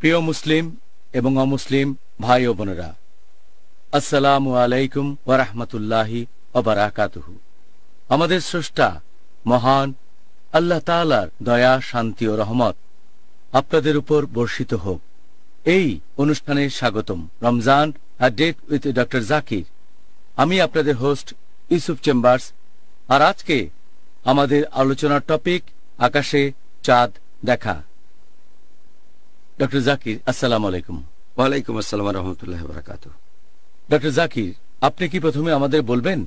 প্রিয় মুসলিম এবং অমুসলিম ভাই ও বোনেরা আসসালামু আলাইকুম ওরহমতুল্লাহি অবরাকাতহু আমাদের স্রষ্টা মহান আল্লাহ তালার দয়া শান্তি ও রহমত আপনাদের উপর বর্ষিত হোক এই অনুষ্ঠানে স্বাগতম রমজান আর ডেট উইথ ডক্টর জাকির আমি আপনাদের হোস্ট ইউসুফ চেম্বার্স আর আজকে আমাদের আলোচনার টপিক আকাশে চাঁদ দেখা ডক্টর জাকির আসসালাম আলাইকুম ওয়ালাইকুম আসসালাম রহমতুল্লাহ বরাকাত ডক্টর জাকির আপনি কি প্রথমে আমাদের বলবেন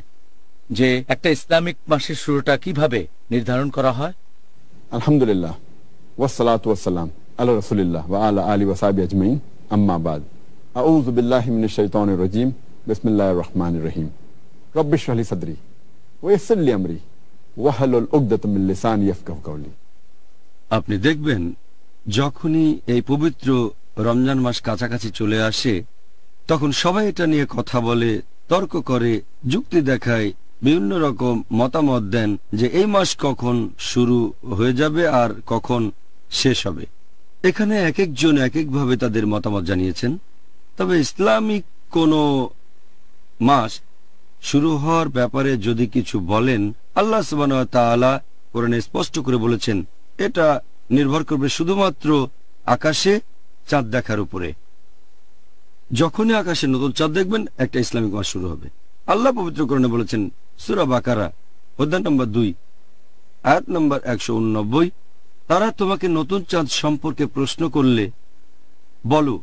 যে একটা ইসলামিক মাসের শুরুটা কিভাবে নির্ধারণ করা হয় আলহামদুলিল্লাহ ওয়াসালাত ওয়াসালাম আল্লাহ রসুলিল্লাহ ওয়া আলা রহিম রব্বি ইশরাহলি সাদরি ওয়া ইয়াসসিরলি আমরি ওয়াহলুল উকদাতাম আপনি দেখবেন যখনই এই পবিত্র রমজান মাস কাছাকাছি চলে আসে তখন সবাই এটা নিয়ে কথা বলে তর্ক করে যুক্তি দেখায় বিভিন্ন রকম মতামত দেন যে এই মাস কখন শুরু হয়ে যাবে আর কখন শেষ হবে এখানে এক একজন এক একভাবে তাদের মতামত জানিয়েছেন তবে ইসলামিক কোন মাস শুরু হওয়ার ব্যাপারে যদি কিছু বলেন আল্লাহ সুবান কোরআনে স্পষ্ট করে বলেছেন এটা নির্ভর করবে শুধুমাত্র আকাশে চাঁদ দেখার উপরে যখনই আকাশে নতুন চাঁদ দেখবেন একটা ইসলামিক মাস শুরু হবে আল্লাহ পবিত্র করণে বলেছেন সুরা বাকারা অধ্যায় নম্বর দুই আয়াত নম্বর একশো উননব্বই তারা তোমাকে নতুন চাঁদ সম্পর্কে প্রশ্ন করলে বলো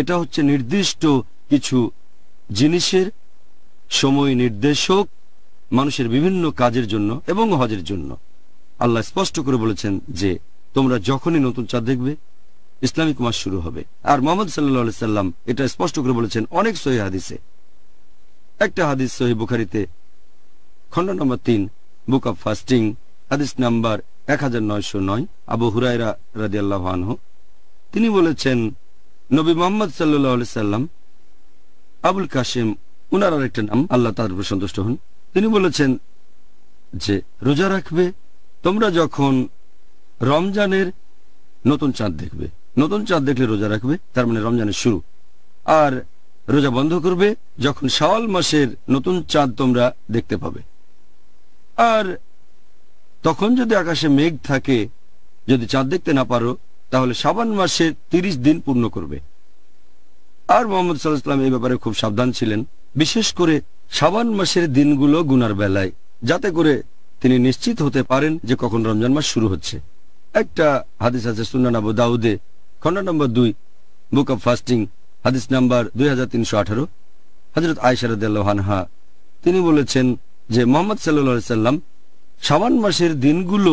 এটা হচ্ছে নির্দিষ্ট কিছু জিনিসের সময় নির্দেশক মানুষের বিভিন্ন কাজের জন্য এবং হজের জন্য আল্লাহ স্পষ্ট করে বলেছেন যে তোমরা যখনই নতুন চাঁদ দেখবে ইসলামিক মাস শুরু হবে আর মোহাম্মদ সাল্লা সাল্লাম এটা স্পষ্ট করে বলেছেন অনেক সহি হাদিসে একটা হাদিস সহি বুখারিতে খণ্ড নম্বর তিন বুক অব ফাস্টিং হাদিস নাম্বার এক হাজার নয়শো নয় আবু হুরাইরা রাজি আল্লাহ তিনি বলেছেন নবী মোহাম্মদ সাল্লি সাল্লাম আবুল কাশেম উনার আরেকটা নাম আল্লাহ তার উপর সন্তুষ্ট হন তিনি বলেছেন যে রোজা রাখবে তোমরা যখন রমজানের নতুন চাঁদ দেখবে নতুন চাঁদ দেখলে রোজা রাখবে তার মানে রমজানের শুরু আর রোজা বন্ধ করবে যখন শাওয়াল মাসের নতুন চাঁদ তোমরা দেখতে পাবে আর তখন যদি আকাশে মেঘ থাকে যদি চাঁদ দেখতে না পারো তাহলে সাবান মাসের ৩০ দিন পূর্ণ করবে আর মোহাম্মদ সাল্লাহাম এই ব্যাপারে খুব সাবধান ছিলেন বিশেষ করে সাবান মাসের দিনগুলো গুনার বেলায় যাতে করে তিনি নিশ্চিত হতে পারেন যে কখন রমজান মাস শুরু হচ্ছে একটা হাদিস আছে সুনান আবু দাউদে খন্ড নম্বর দুই বুক অব ফাস্টিং হাদিস নাম্বার দুই হাজার তিনশো আঠারো হজরত আয়সারদানহা তিনি বলেছেন যে মোহাম্মদ সাল্লা সাল্লাম সাবান মাসের দিনগুলো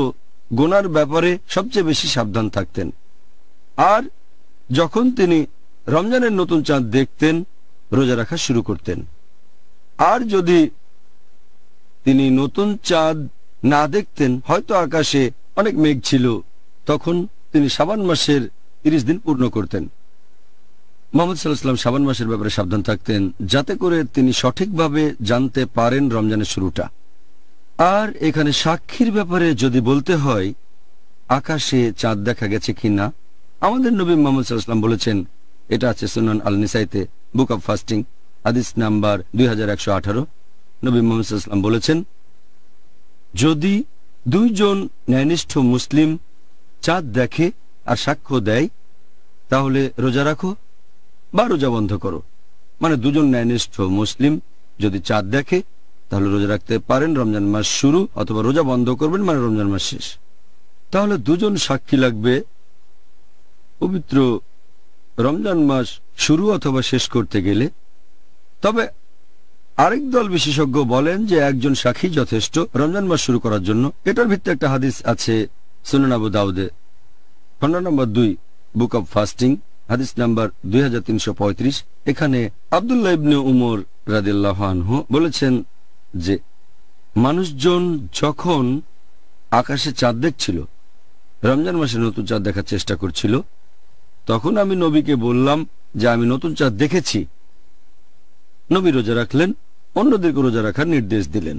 গোনার ব্যাপারে সবচেয়ে বেশি সাবধান থাকতেন আর যখন তিনি রমজানের নতুন চাঁদ দেখতেন রোজা রাখা শুরু করতেন আর যদি তিনি নতুন চাঁদ না দেখতেন হয়তো আকাশে অনেক মেঘ ছিল তখন তিনি সাবান মাসের তিরিশ দিন পূর্ণ করতেন মোহাম্মদ সাল্লাহাম সাবান মাসের ব্যাপারে সাবধান থাকতেন যাতে করে তিনি সঠিকভাবে জানতে পারেন রমজানের শুরুটা আর এখানে সাক্ষীর ব্যাপারে যদি বলতে হয় আকাশে চাঁদ দেখা গেছে কি না আমাদের নবী মোহাম্মদ সাল্লাহাম বলেছেন এটা আছে সুনান আল নিসাইতে বুক অব ফাস্টিং আদিস নাম্বার দুই হাজার একশো আঠারো নবী মোহাম্মদ সাল্লাম বলেছেন যদি দুইজন ন্যায়নিষ্ঠ মুসলিম চাঁদ দেখে আর সাক্ষ্য দেয় তাহলে রোজা রাখো বা রোজা বন্ধ করো মানে দুজন ন্যায়নিষ্ঠ মুসলিম যদি চাঁদ দেখে তাহলে রোজা রাখতে পারেন রমজান মাস শুরু অথবা রোজা বন্ধ করবেন মানে রমজান মাস শেষ তাহলে দুজন সাক্ষী লাগবে পবিত্র রমজান মাস শুরু অথবা শেষ করতে গেলে তবে আরেক দল বিশেষজ্ঞ বলেন যে একজন সাক্ষী যথেষ্ট রমজান মাস শুরু করার জন্য এটার ভিত্তিতে একটা হাদিস আছে সুনান আবু দাউদে খন্ড নম্বর দুই বুক অব ফাস্টিং হাদিস নাম্বার দুই এখানে আবদুল্লাহ ইবনে উমর রাদিল্লাহানহু বলেছেন যে মানুষজন যখন আকাশে চাঁদ দেখছিল রমজান মাসে নতুন চাঁদ দেখার চেষ্টা করছিল তখন আমি নবীকে বললাম যে আমি নতুন চাঁদ দেখেছি নবী রোজা রাখলেন অন্যদেরকে রোজা রাখার নির্দেশ দিলেন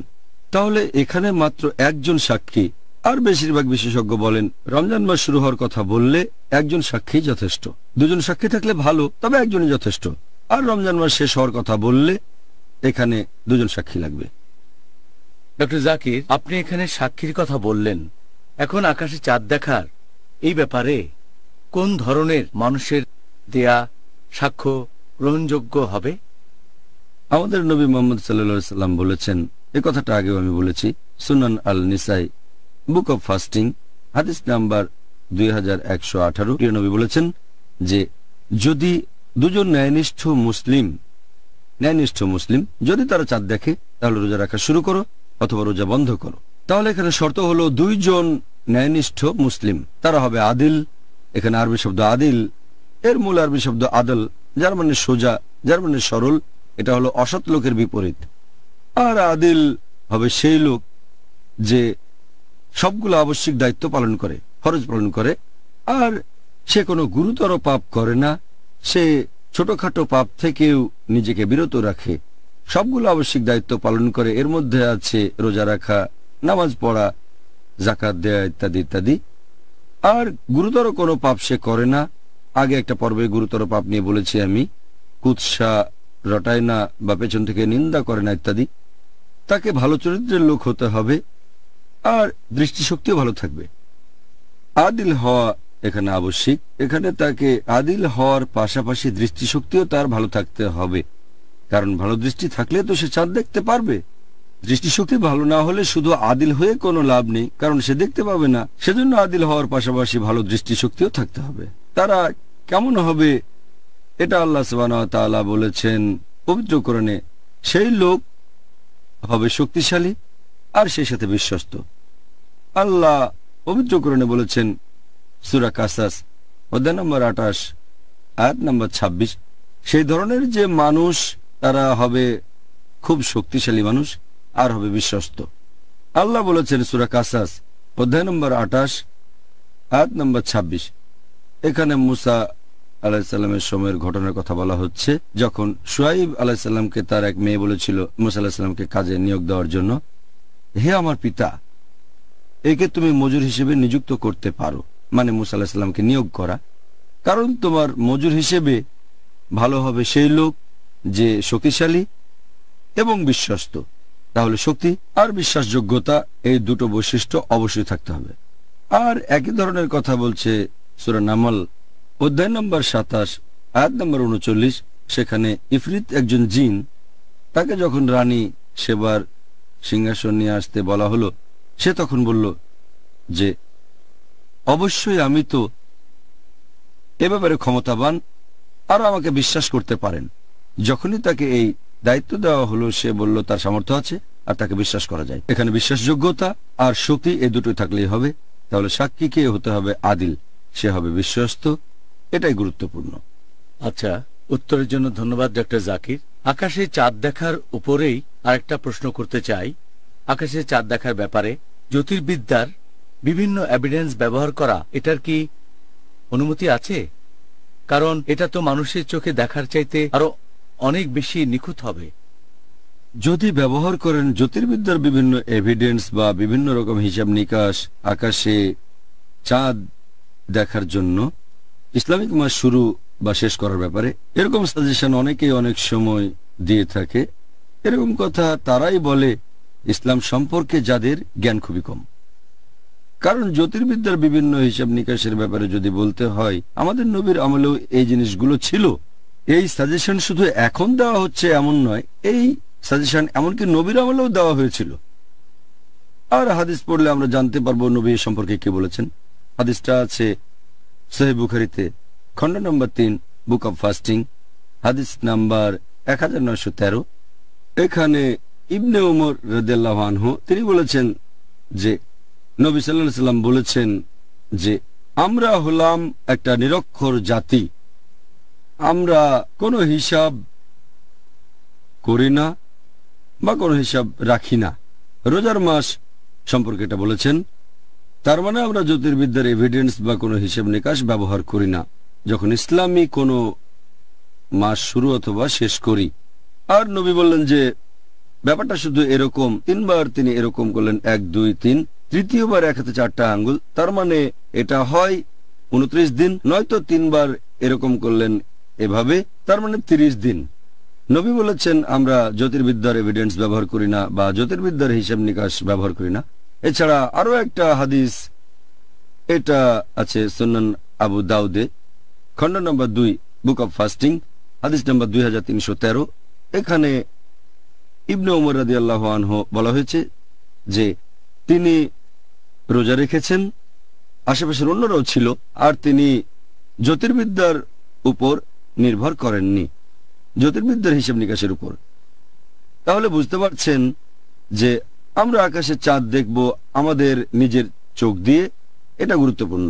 তাহলে এখানে মাত্র একজন সাক্ষী আর বেশিরভাগ বিশেষজ্ঞ বলেন রমজান মাস শুরু হওয়ার কথা বললে একজন সাক্ষী যথেষ্ট দুজন সাক্ষী থাকলে ভালো তবে একজনই যথেষ্ট আর রমজান মাস শেষ হওয়ার কথা বললে এখানে দুজন সাক্ষী লাগবে ডক্টর জাকির আপনি এখানে সাক্ষীর কথা বললেন এখন আকাশে চাঁদ দেখার এই ব্যাপারে কোন ধরনের মানুষের দেয়া সাক্ষ্য গ্রহণযোগ্য হবে আমাদের নবী মোহাম্মদ সাল্লাম বলেছেন এ কথাটা আগেও আমি বলেছি Sunan al Nasai book of fasting হাদিস নাম্বার দুই হাজার একশো আঠারো বলেছেন যে যদি দুজন ন্যায়নিষ্ঠ মুসলিম ন্যায়নিষ্ঠ মুসলিম যদি তারা চাঁদ দেখে তাহলে রোজা রাখা শুরু করো অথবা রোজা বন্ধ করো তাহলে এখানে শর্ত হল দুইজন ন্যায়নিষ্ঠ মুসলিম তারা হবে আদিল এখানে আরবি শব্দ আদিল এর মূল আরবি শব্দ আদল যার মানে সোজা যার মানে সরল এটা হলো অসৎ লোকের বিপরীত আর আদিল হবে সেই লোক যে সবগুলো আবশ্যিক দায়িত্ব পালন করে ফরজ পালন করে আর সে কোনো গুরুতর পাপ করে না সে ছোটখাটো পাপ থেকেও নিজেকে বিরত রাখে সবগুলো আবশ্যিক দায়িত্ব পালন করে এর মধ্যে আছে রোজা রাখা নামাজ পড়া জাকাত দেয়া ইত্যাদি ইত্যাদি আর গুরুতর কোনো পাপ সে করে না আগে একটা পর্বে গুরুতর পাপ নিয়ে বলেছি আমি কুৎসা রটায় না বা পেছন থেকে নিন্দা করে না ইত্যাদি তাকে ভালো চরিত্রের লোক হতে হবে আর দৃষ্টিশক্তিও ভালো থাকবে আদিল হওয়া এখানে আবশ্যিক এখানে তাকে আদিল হওয়ার পাশাপাশি দৃষ্টিশক্তিও তার ভালো থাকতে হবে কারণ ভালো দৃষ্টি থাকলে তো সে চাঁদ দেখতে পারবে দৃষ্টিশক্তি ভালো না হলে শুধু আদিল হয়ে কোনো লাভ নেই কারণ সে দেখতে পাবে না সেজন্য আদিল হওয়ার পাশাপাশি ভালো দৃষ্টিশক্তিও থাকতে হবে তারা কেমন হবে এটা আল্লাহ তাআলা বলেছেন পবিত্র করণে সেই লোক হবে শক্তিশালী আর সেই সাথে বিশ্বস্ত আল্লাহ পবিত্রকরণে বলেছেন সুরা কাসাস অধ্যায় নম্বর আঠাশ আয়াত নম্বর ২৬ সেই ধরনের যে মানুষ তারা হবে খুব শক্তিশালী মানুষ আর হবে বিশ্বস্ত আল্লাহ বলেছেন সুরা কাসাস অধ্যায় নম্বর আঠাশ আয়াত নম্বর ২৬ এখানে মুসা আলাহিসাল্লামের সময়ের ঘটনার কথা বলা হচ্ছে যখন সোয়াইব আলাহিসাল্লামকে তার এক মেয়ে বলেছিল মুসা আলাহিসাল্লামকে কাজে নিয়োগ দেওয়ার জন্য হে আমার পিতা একে তুমি মজুর হিসেবে নিযুক্ত করতে পারো মানে মুসা আলাহিসাল্লামকে নিয়োগ করা কারণ তোমার মজুর হিসেবে ভালো হবে সেই লোক যে শক্তিশালী এবং বিশ্বস্ত তাহলে শক্তি আর বিশ্বাসযোগ্যতা এই দুটো বৈশিষ্ট্য অবশ্যই থাকতে হবে আর একই ধরনের কথা বলছে সুরানামল অধ্যায় নম্বর সাতাশ আয়াত নম্বর উনচল্লিশ সেখানে ইফরিত একজন জিন তাকে যখন রানী সেবার সিংহাসন নিয়ে আসতে বলা হলো সে তখন বলল যে অবশ্যই আমি তো এ ব্যাপারে ক্ষমতাবান আর আমাকে বিশ্বাস করতে পারেন যখনই তাকে এই দায়িত্ব দেওয়া হলো সে বলল তার সামর্থ্য আছে আর তাকে বিশ্বাস করা যায় এখানে বিশ্বাসযোগ্যতা আর শক্তি এ দুটোই থাকলেই হবে তাহলে সাক্ষীকে হতে হবে আদিল সে হবে বিশ্বস্ত এটাই গুরুত্বপূর্ণ আচ্ছা উত্তরের জন্য ধন্যবাদ ডক্টর জাকির আকাশে চাঁদ দেখার উপরেই আরেকটা প্রশ্ন করতে চাই আকাশে চাঁদ দেখার ব্যাপারে জ্যোতির্বিদ্যার বিভিন্ন এভিডেন্স ব্যবহার করা এটার কি অনুমতি আছে কারণ এটা তো মানুষের চোখে দেখার চাইতে আরো অনেক বেশি নিখুঁত হবে যদি ব্যবহার করেন জ্যোতির্বিদ্যার বিভিন্ন এভিডেন্স বা বিভিন্ন রকম হিসাব নিকাশ আকাশে চাঁদ দেখার জন্য ইসলামিক মাস শুরু বা শেষ করার ব্যাপারে এরকম সাজেশন অনেকেই অনেক সময় দিয়ে থাকে এরকম কথা তারাই বলে ইসলাম সম্পর্কে যাদের জ্ঞান খুবই কম কারণ জ্যোতির্বিদ্যার বিভিন্ন হিসাব নিকাশের ব্যাপারে যদি বলতে হয় আমাদের নবীর আমলেও এই জিনিসগুলো ছিল এই সাজেশন শুধু এখন দেওয়া হচ্ছে এমন নয় এই সাজেশন এমনকি নবীর আমলেও দেওয়া হয়েছিল আর হাদিস পড়লে আমরা জানতে পারবো নবী সম্পর্কে কি বলেছেন হাদিসটা আছে সোহেব বুখারিতে খণ্ড নম্বর তিন বুক অব ফাস্টিং হাদিস নাম্বার এক এখানে ইবনে ওমর রদেলাহ তিনি বলেছেন যে নবী সাল্লাহ সাল্লাম বলেছেন যে আমরা হলাম একটা নিরক্ষর জাতি আমরা কোনো হিসাব করি না বা কোনো হিসাব রাখি না রোজার মাস সম্পর্কে এটা বলেছেন তার মানে আমরা জ্যোতির্বিদ্যার এভিডেন্স বা কোনো হিসাব নিকাশ ব্যবহার করি না যখন ইসলামী কোনো মাস শুরু অথবা শেষ করি আর নবী বললেন যে ব্যাপারটা শুধু এরকম তিনবার তিনি এরকম করলেন এক দুই তিন তৃতীয়বার এক হাতে চারটা আঙ্গুল তার মানে এটা হয় উনত্রিশ দিন নয়তো তিনবার এরকম করলেন এভাবে তার মানে ৩০ দিন নবী বলেছেন আমরা জ্যোতির্বিদ্যার এভিডেন্স ব্যবহার করি না বা জ্যোতির্বিদ্যার হিসাব নিকাশ ব্যবহার করি না এছাড়া আরো একটা হাদিস এটা আছে সুনন আবু দাউদে খণ্ড নম্বর দুই বুক অব ফাস্টিং হাদিস নম্বর দুই এখানে ইবনে উমর রাজি আল্লাহ বলা হয়েছে যে তিনি রোজা রেখেছেন আশেপাশের অন্যরাও ছিল আর তিনি জ্যোতির্বিদ্যার উপর নির্ভর করেননি জ্যোতির্বিদ্যার হিসেব নিকাশের উপর তাহলে বুঝতে পারছেন যে আমরা আকাশে চাঁদ দেখব আমাদের নিজের চোখ দিয়ে এটা গুরুত্বপূর্ণ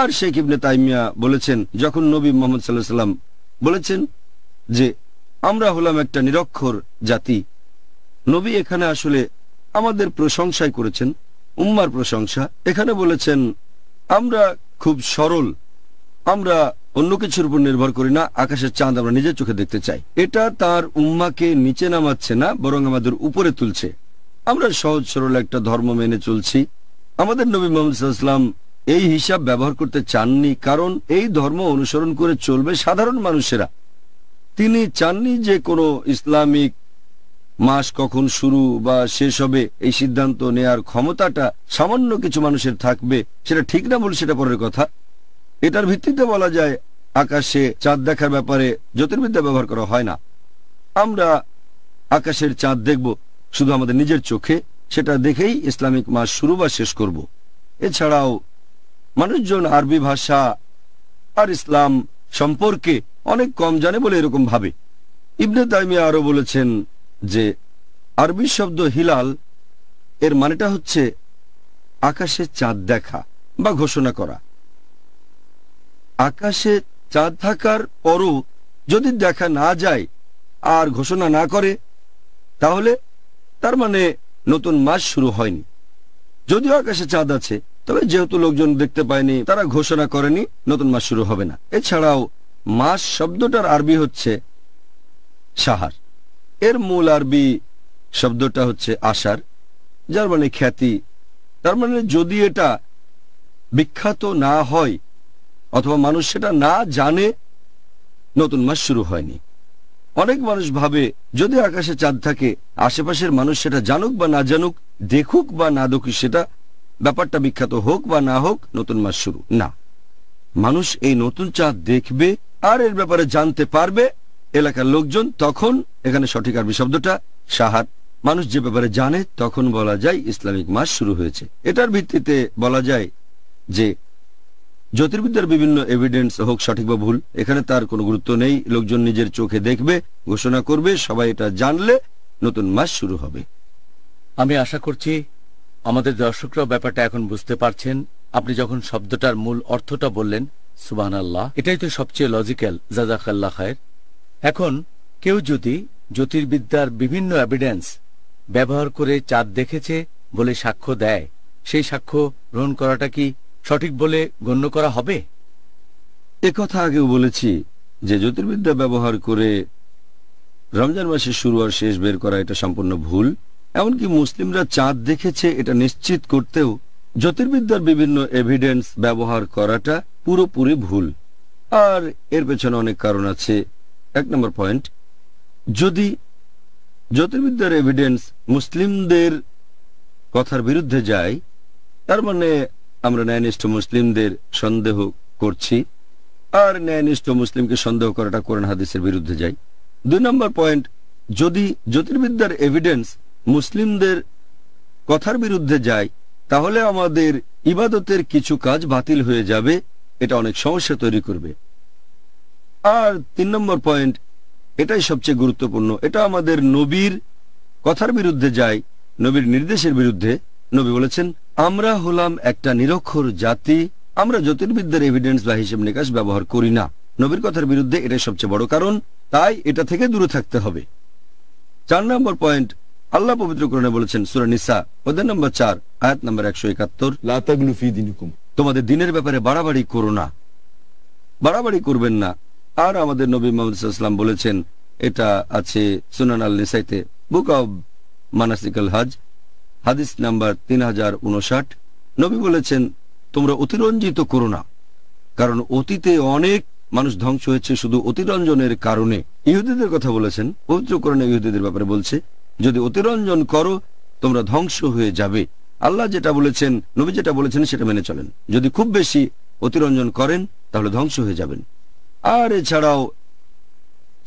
আর শেখ ইবনে তাইমিয়া বলেছেন যখন নবী মোহাম্মদ সাল্লাহ সাল্লাম বলেছেন যে আমরা হলাম একটা নিরক্ষর জাতি নবী এখানে আসলে আমাদের প্রশংসাই করেছেন উম্মার প্রশংসা এখানে বলেছেন আমরা খুব সরল আমরা অন্য কিছুর উপর নির্ভর করি না আকাশের চাঁদ আমরা নিজের চোখে দেখতে চাই এটা তার উম্মাকে নিচে নামাচ্ছে না বরং আমাদের উপরে তুলছে আমরা সহজ সরল একটা ধর্ম মেনে চলছি আমাদের নবী মোহাম্মদাম এই হিসাব ব্যবহার করতে চাননি কারণ এই ধর্ম অনুসরণ করে চলবে সাধারণ মানুষেরা তিনি চাননি যে কোনো ইসলামিক মাস কখন শুরু বা শেষ হবে এই সিদ্ধান্ত নেয়ার ক্ষমতাটা সামান্য কিছু মানুষের থাকবে সেটা ঠিক না বলে সেটা পরের কথা এটার ভিত্তিতে বলা যায় আকাশে চাঁদ দেখার ব্যাপারে জ্যোতির্বিদ্যা ব্যবহার করা হয় না আমরা আকাশের চাঁদ দেখব শুধু আমাদের নিজের চোখে সেটা দেখেই ইসলামিক মাস শুরু বা শেষ করব এছাড়াও মানুষজন আরবি ভাষা আর ইসলাম সম্পর্কে অনেক কম জানে বলে এরকম ভাবে ইবনে তাইমিয়া আরো বলেছেন যে আরবি শব্দ হিলাল এর মানেটা হচ্ছে আকাশে চাঁদ দেখা বা ঘোষণা করা আকাশে চাঁদ থাকার পরও যদি দেখা না যায় আর ঘোষণা না করে তাহলে তার মানে নতুন মাস শুরু হয়নি যদিও আকাশে চাঁদ আছে তবে যেহেতু লোকজন দেখতে পায়নি তারা ঘোষণা করেনি নতুন মাস শুরু হবে না এছাড়াও মাস শব্দটার আরবি হচ্ছে সাহার এর মূল আরবি শব্দটা হচ্ছে আশার যার মানে খ্যাতি তার মানে যদি এটা বিখ্যাত না হয় অথবা মানুষ সেটা না জানে নতুন মাস শুরু হয়নি অনেক মানুষ ভাবে যদি আকাশে চাঁদ থাকে আশেপাশের মানুষ সেটা জানুক বা না জানুক দেখুক বা না দেখুক সেটা ব্যাপারটা বিখ্যাত হোক বা না হোক নতুন মাস শুরু না মানুষ এই নতুন চাঁদ দেখবে আর এর ব্যাপারে জানতে পারবে এলাকার লোকজন তখন এখানে সঠিক আরবি শব্দটা সাহার মানুষ যে ব্যাপারে জানে তখন বলা যায় ইসলামিক মাস শুরু হয়েছে এটার ভিত্তিতে বলা যায় যে জ্যোতির্বিদ্যার বিভিন্ন এভিডেন্স হোক সঠিক বা ভুল এখানে তার কোনো গুরুত্ব নেই লোকজন নিজের চোখে দেখবে ঘোষণা করবে সবাই এটা জানলে নতুন মাস শুরু হবে আমি আশা করছি আমাদের দর্শকরা ব্যাপারটা এখন বুঝতে পারছেন আপনি যখন শব্দটার মূল অর্থটা বললেন সুবাহ আল্লাহ এটাই তো সবচেয়ে লজিক্যাল জাজাকাল্লা খায়ের এখন কেউ যদি জ্যোতির্বিদ্যার বিভিন্ন এভিডেন্স ব্যবহার করে চাঁদ দেখেছে বলে সাক্ষ্য দেয় সেই সাক্ষ্য গ্রহণ করাটা কি সঠিক বলে গণ্য করা হবে একথা আগেও বলেছি যে জ্যোতির্বিদ্যা ব্যবহার করে রমজান মাসের শুরু আর শেষ বের করা এটা সম্পূর্ণ ভুল এমনকি মুসলিমরা চাঁদ দেখেছে এটা নিশ্চিত করতেও জ্যোতির্বিদ্যার বিভিন্ন এভিডেন্স ব্যবহার করাটা পুরোপুরি ভুল আর এর পেছনে অনেক কারণ আছে এক নম্বর পয়েন্ট যদি জ্যোতির্বিদ্যার এভিডেন্স মুসলিমদের কথার বিরুদ্ধে যায় তার মানে আমরা ন্যায়নিষ্ঠ মুসলিমদের সন্দেহ করছি আর ন্যায়নিষ্ঠ মুসলিমকে সন্দেহ করাটা কোরআন হাদিসের বিরুদ্ধে যাই দুই নম্বর পয়েন্ট যদি জ্যোতির্বিদ্যার এভিডেন্স মুসলিমদের কথার বিরুদ্ধে যায় তাহলে আমাদের ইবাদতের কিছু কাজ বাতিল হয়ে যাবে এটা অনেক সমস্যা তৈরি করবে আর তিন নম্বর পয়েন্ট এটাই সবচেয়ে গুরুত্বপূর্ণ এটা আমাদের নবীর কথার বিরুদ্ধে যায় নবীর নির্দেশের বিরুদ্ধে নবী বলেছেন আমরা হলাম একটা নিরক্ষর জাতি আমরা জ্যোতির্বিদ্যার এভিডেন্স বা হিসেব নিকাশ ব্যবহার করি না নবীর কথার বিরুদ্ধে এটাই সবচেয়ে বড় কারণ তাই এটা থেকে দূরে থাকতে হবে চার নম্বর পয়েন্ট আল্লাহ পবিত্র করণে বলেছেন সুরানিসা ওদের নম্বর চার আয়াত নম্বর একশো একাত্তর তোমাদের দিনের ব্যাপারে বাড়াবাড়ি করো না বাড়াবাড়ি করবেন না আর আমাদের নবী মোহাম্মদ বলেছেন এটা আছে সুনান আল নিসাইতে বুক অব মানাসিকাল হাজ হাদিস নাম্বার তিন হাজার উনষাট নবী বলেছেন তোমরা অতিরঞ্জিত করো না কারণ অতীতে অনেক মানুষ ধ্বংস হয়েছে শুধু অতিরঞ্জনের কারণে ইহুদিদের কথা বলেছেন পবিত্রকরণে ইহুদিদের ব্যাপারে বলছে যদি অতিরঞ্জন করো তোমরা ধ্বংস হয়ে যাবে আল্লাহ যেটা বলেছেন নবী যেটা বলেছেন সেটা মেনে চলেন যদি খুব বেশি অতিরঞ্জন করেন তাহলে ধ্বংস হয়ে যাবেন আর এছাড়াও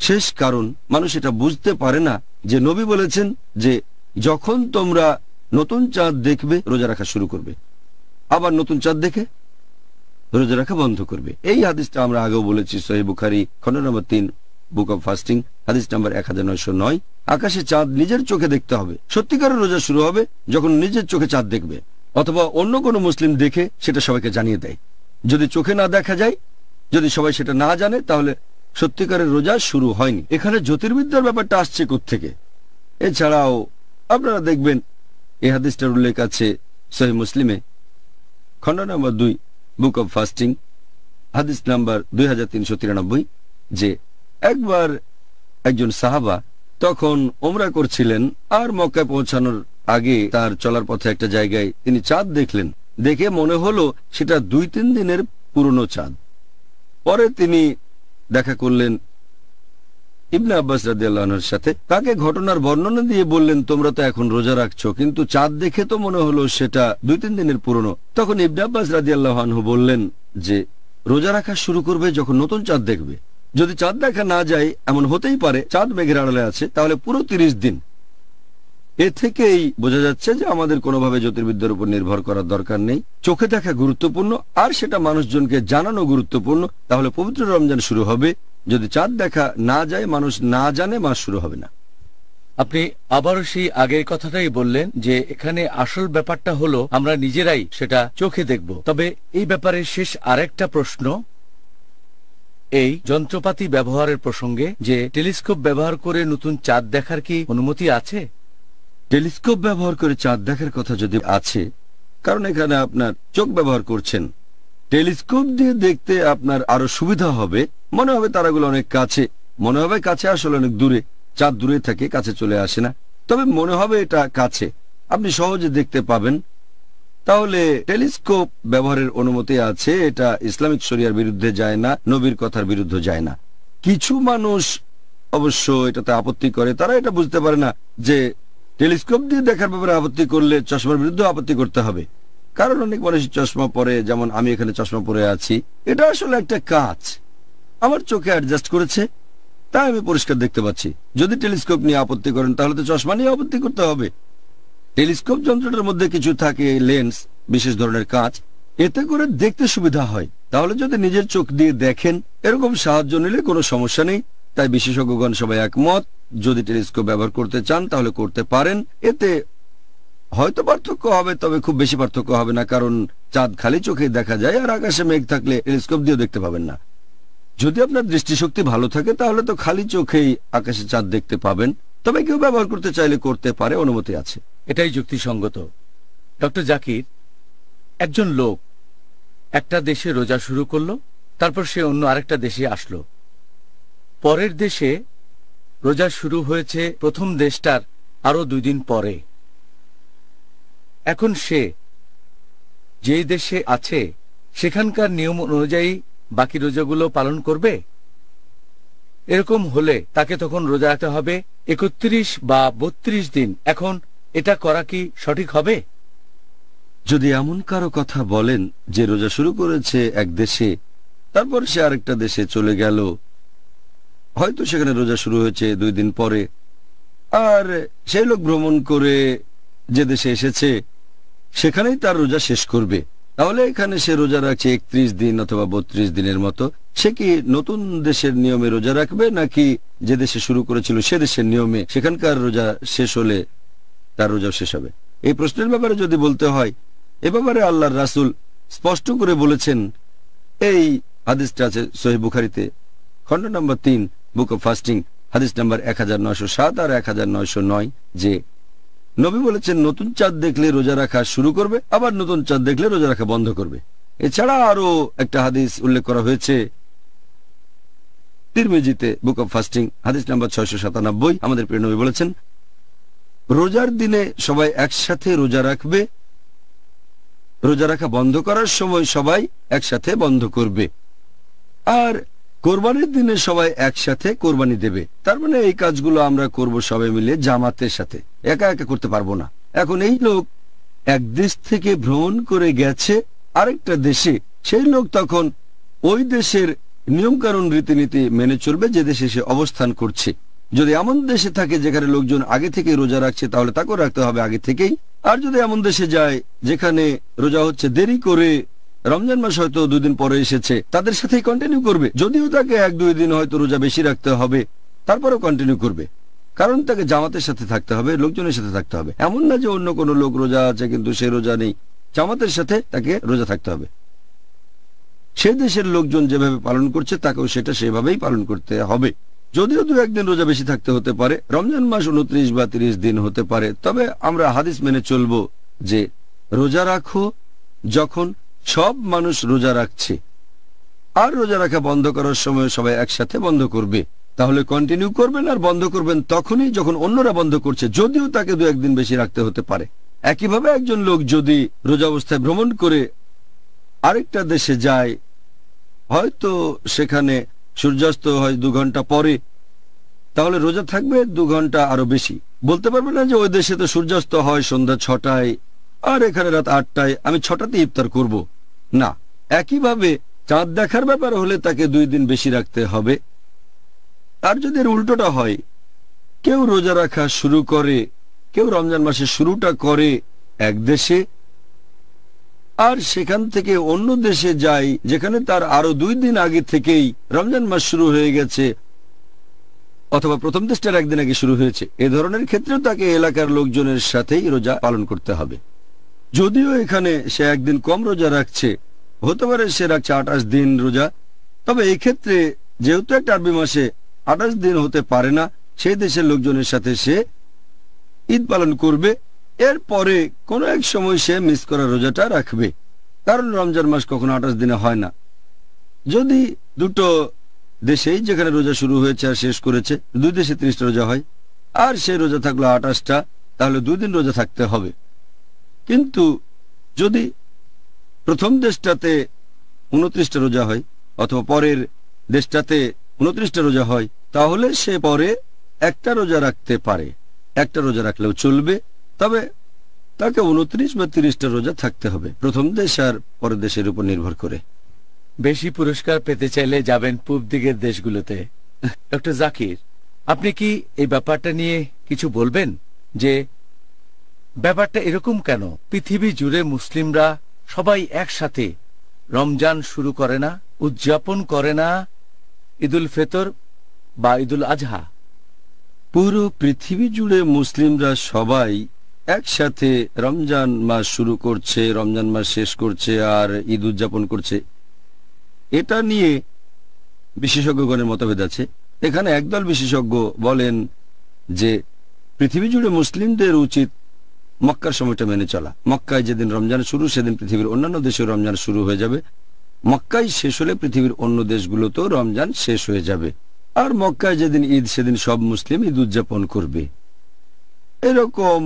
শেষ কারণ মানুষ এটা বুঝতে পারে না যে নবী বলেছেন যে যখন তোমরা নতুন চাঁদ দেখবে রোজা রাখা শুরু করবে আবার নতুন চাঁদ দেখে রোজা রাখা বন্ধ করবে এই হাদিসটা আমরা আগেও বলেছি সোহেব বুখারি খন্ড নম্বর তিন বুক অব ফাস্টিং হাদিস নাম্বার এক হাজার নয়শো নয় আকাশে চাঁদ নিজের চোখে দেখতে হবে সত্যিকার রোজা শুরু হবে যখন নিজের চোখে চাঁদ দেখবে অথবা অন্য কোনো মুসলিম দেখে সেটা সবাইকে জানিয়ে দেয় যদি চোখে না দেখা যায় যদি সবাই সেটা না জানে তাহলে সত্যিকারের রোজা শুরু হয়নি এখানে জ্যোতির্বিদ্যার ব্যাপারটা আসছে থেকে। এছাড়াও আপনারা দেখবেন এ হাদিসটার উল্লেখ আছে সহি মুসলিমে খণ্ড নম্বর দুই বুক অব ফাস্টিং হাদিস নাম্বার দুই যে একবার একজন সাহাবা তখন ওমরা করছিলেন আর মক্কায় পৌঁছানোর আগে তার চলার পথে একটা জায়গায় তিনি চাঁদ দেখলেন দেখে মনে হলো সেটা দুই তিন দিনের পুরনো চাঁদ পরে তিনি দেখা করলেন ইবনে আব্বাস রাদিয়াল্লাহর সাথে তাকে ঘটনার বর্ণনা দিয়ে বললেন তোমরা তো এখন রোজা রাখছো কিন্তু চাঁদ দেখে তো মনে হলো সেটা দুই তিন দিনের পুরনো তখন ইবনে আব্বাস রাদিয়াল্লাহ আনহু বললেন যে রোজা রাখা শুরু করবে যখন নতুন চাঁদ দেখবে যদি চাঁদ দেখা না যায় এমন হতেই পারে চাঁদ মেঘের আড়ালে আছে তাহলে পুরো তিরিশ দিন এ থেকেই বোঝা যাচ্ছে যে আমাদের কোনোভাবে জ্যোতির্বিদ্যার উপর নির্ভর করার দরকার নেই চোখে দেখা গুরুত্বপূর্ণ আর সেটা মানুষজনকে জানানো গুরুত্বপূর্ণ তাহলে পবিত্র রমজান শুরু হবে যদি চাঁদ দেখা না যায় মানুষ না জানে মাস শুরু হবে না আপনি আবারও সেই আগের কথাটাই বললেন যে এখানে আসল ব্যাপারটা হলো আমরা নিজেরাই সেটা চোখে দেখব তবে এই ব্যাপারে শেষ আরেকটা প্রশ্ন এই যন্ত্রপাতি ব্যবহারের প্রসঙ্গে যে টেলিস্কোপ ব্যবহার করে নতুন চাঁদ দেখার কি অনুমতি আছে টেলিস্কোপ ব্যবহার করে চাঁদ দেখার কথা যদি আছে কারণ এখানে আপনার চোখ ব্যবহার করছেন টেলিস্কোপ দিয়ে দেখতে আপনার আরো সুবিধা হবে মনে হবে তারাগুলো অনেক কাছে মনে হবে কাছে আসলে অনেক দূরে চাঁদ দূরে থাকে কাছে চলে আসে না তবে মনে হবে এটা কাছে আপনি সহজে দেখতে পাবেন তাহলে টেলিস্কোপ ব্যবহারের অনুমতি আছে এটা ইসলামিক শরিয়ার বিরুদ্ধে যায় না নবীর কথার বিরুদ্ধে যায় না কিছু মানুষ অবশ্য এটাতে আপত্তি করে তারা এটা বুঝতে পারে না যে টেলিস্কোপ দিয়ে দেখার ব্যাপারে আপত্তি করলে চশমার বিরুদ্ধে আপত্তি করতে হবে কারণ অনেক মানুষ চশমা পরে যেমন আমি এখানে চশমা পরে আছি এটা আসলে একটা কাজ আমার চোখে অ্যাডজাস্ট করেছে তাই আমি পরিষ্কার দেখতে পাচ্ছি যদি টেলিস্কোপ নিয়ে আপত্তি করেন তাহলে তো চশমা নিয়ে আপত্তি করতে হবে টেলিস্কোপ যন্ত্রটার মধ্যে কিছু থাকে লেন্স বিশেষ ধরনের কাজ এতে করে দেখতে সুবিধা হয় তাহলে যদি নিজের চোখ দিয়ে দেখেন এরকম সাহায্য নিলে কোনো সমস্যা নেই তাই বিশেষজ্ঞগণ সবাই একমত যদি টেলিস্কোপ ব্যবহার করতে চান তাহলে করতে পারেন এতে হয়তো পার্থক্য হবে তবে খুব বেশি পার্থক্য হবে না কারণ চাঁদ খালি চোখে দেখা যায় আর আকাশে মেঘ থাকলে টেলিস্কোপ দিয়েও দেখতে পাবেন না যদি আপনার দৃষ্টিশক্তি ভালো থাকে তাহলে তো খালি চোখেই আকাশে চাঁদ দেখতে পাবেন তবে কেউ ব্যবহার করতে চাইলে করতে পারে অনুমতি আছে এটাই যুক্তিসঙ্গত ডক্টর জাকির একজন লোক একটা দেশে রোজা শুরু করলো তারপর সে অন্য আরেকটা দেশে আসলো পরের দেশে রোজা শুরু হয়েছে প্রথম দেশটার আরও দুই দিন পরে এখন সে যে দেশে আছে সেখানকার নিয়ম অনুযায়ী বাকি রোজাগুলো পালন করবে এরকম হলে তাকে তখন রোজা রাখতে হবে একত্রিশ বা বত্রিশ দিন এখন এটা করা কি সঠিক হবে যদি এমন কারো কথা বলেন যে রোজা শুরু করেছে এক দেশে তারপর সে আরেকটা দেশে চলে গেল হয়তো সেখানে রোজা শুরু হয়েছে দুই দিন পরে আর সেই লোক ভ্রমণ করে যে দেশে এসেছে সেখানেই তার রোজা শেষ করবে তাহলে এখানে সে রোজা রাখছে একত্রিশ দিন অথবা বত্রিশ দিনের মতো সে কি নতুন দেশের নিয়মে রোজা রাখবে নাকি যে দেশে শুরু করেছিল সে দেশের নিয়মে সেখানকার রোজা শেষ হলে তার রোজা শেষ হবে এই প্রশ্নের ব্যাপারে যদি বলতে হয় এ ব্যাপারে আল্লাহর রাসুল স্পষ্ট করে বলেছেন এই হাদিসটা আছে সহিবুখারিতে খণ্ড নম্বর তিন বুক অফ ফাস্টিং হাদিস নাম্বার এক আর এক যে নবী বলেছেন নতুন চাঁদ দেখলে রোজা রাখা শুরু করবে আবার নতুন চাঁদ দেখলে রোজা রাখা বন্ধ করবে এছাড়া আরো একটা হাদিস উল্লেখ করা হয়েছে তিরমেজিতে বুক অফ ফাস্টিং হাদিস নাম্বার ছয়শো সাতানব্বই আমাদের প্রিয় নবী বলেছেন রোজার দিনে সবাই একসাথে রোজা রাখবে রোজা রাখা বন্ধ করার সময় সবাই একসাথে বন্ধ করবে আর কোরবানির দিনে সবাই একসাথে কোরবানি দেবে তার মানে এই কাজগুলো আমরা করব সবাই মিলে জামাতের সাথে একা একা করতে পারবো না এখন এই লোক এক দেশ থেকে ভ্রমণ করে গেছে আরেকটা দেশে সেই লোক তখন ওই দেশের নিয়মকানুন রীতিনীতি মেনে চলবে যে দেশে সে অবস্থান করছে যদি এমন দেশে থাকে যেখানে লোকজন আগে থেকে রোজা রাখছে তাহলে তাকেও রাখতে হবে আগে থেকেই আর যদি এমন দেশে যায় যেখানে রোজা হচ্ছে দেরি করে রমজান মাস হয়তো দুদিন পরে এসেছে তাদের সাথেই কন্টিনিউ করবে যদিও তাকে এক দুই দিন হয়তো রোজা বেশি রাখতে হবে তারপরেও কন্টিনিউ করবে কারণ তাকে জামাতের সাথে থাকতে হবে লোকজনের সাথে থাকতে হবে এমন না যে অন্য কোনো লোক রোজা আছে কিন্তু সে রোজা নেই জামাতের সাথে তাকে রোজা থাকতে হবে সে দেশের লোকজন যেভাবে পালন করছে তাকেও সেটা সেভাবেই পালন করতে হবে যদিও দু একদিন রোজা বেশি থাকতে হতে পারে রমজান মাস উনত্রিশ বা তিরিশ দিন হতে পারে তবে আমরা হাদিস মেনে চলব যে রোজা রাখো যখন সব মানুষ রোজা রাখছে আর রোজা রাখা বন্ধ করার সময় সবাই একসাথে বন্ধ করবে তাহলে কন্টিনিউ করবেন আর বন্ধ করবেন তখনই যখন অন্যরা বন্ধ করছে যদিও তাকে দু একদিন বেশি রাখতে হতে পারে একইভাবে একজন লোক যদি রোজা অবস্থায় ভ্রমণ করে আরেকটা দেশে যায় হয়তো সেখানে সূর্যাস্ত হয় দু ঘন্টা পরে তাহলে রোজা থাকবে দু ঘন্টা আরো বেশি বলতে পারবে না যে ওই দেশে তো সূর্যাস্ত হয় সন্ধ্যা ছটায় আর এখানে রাত আটটায় আমি ছটাতে ইফতার করব। না একইভাবে চাঁদ দেখার ব্যাপার হলে তাকে দুই দিন বেশি রাখতে হবে আর যদি উল্টোটা হয় কেউ রোজা রাখা শুরু করে কেউ রমজান মাসে শুরুটা করে এক দেশে আর সেখান থেকে অন্য দেশে যায় যেখানে তার আরো দুই দিন আগে থেকেই রমজান মাস শুরু হয়ে গেছে অথবা প্রথম দেশটার একদিন আগে শুরু হয়েছে এ ধরনের ক্ষেত্রেও তাকে এলাকার লোকজনের সাথেই রোজা পালন করতে হবে যদিও এখানে সে একদিন কম রোজা রাখছে হতে পারে সে রাখছে আঠাশ দিন রোজা তবে এক্ষেত্রে যেহেতু একটা আরবি মাসে আঠাশ দিন হতে পারে না সেই দেশের লোকজনের সাথে সে ঈদ পালন করবে এরপরে কোনো এক সময় সে মিস করা রোজাটা রাখবে কারণ রমজান মাস কখনো আঠাশ দিনে হয় না যদি দুটো দেশেই যেখানে রোজা শুরু হয়েছে আর শেষ করেছে দুই দেশে ত্রিশটা রোজা হয় আর সে রোজা থাকলো আঠাশটা তাহলে দুদিন রোজা থাকতে হবে কিন্তু যদি প্রথম দেশটাতে উনত্রিশটা রোজা হয় অথবা পরের দেশটাতে উনত্রিশটা রোজা হয় তাহলে সে পরে একটা রোজা রাখতে পারে একটা রোজা রাখলেও চলবে তবে তাকে উনত্রিশ বা তিরিশটা রোজা থাকতে হবে প্রথম দেশ আর পরের দেশের উপর নির্ভর করে বেশি পুরস্কার পেতে চাইলে যাবেন পূব দিকের দেশগুলোতে ডক্টর জাকির আপনি কি এই ব্যাপারটা নিয়ে কিছু বলবেন যে ব্যাপারটা এরকম কেন পৃথিবী জুড়ে মুসলিমরা সবাই একসাথে রমজান শুরু করে না উদযাপন করে না ঈদুল ফেতর বা ঈদুল আজহা পুরো পৃথিবী জুড়ে মুসলিমরা সবাই একসাথে রমজান মাস শুরু করছে রমজান মাস শেষ করছে আর ঈদ উদযাপন করছে এটা নিয়ে বিশেষজ্ঞগণের মতভেদ আছে এখানে একদল বিশেষজ্ঞ বলেন যে পৃথিবী জুড়ে মুসলিমদের উচিত মক্কার সময়টা মেনে চলা মক্কায় যেদিন রমজান শুরু সেদিন পৃথিবীর অন্যান্য দেশে রমজান শুরু হয়ে যাবে মক্কায় শেষ হলে পৃথিবীর অন্য দেশগুলোতেও রমজান শেষ হয়ে যাবে আর মক্কায় যেদিন ঈদ সেদিন সব মুসলিম ঈদ উদযাপন করবে এরকম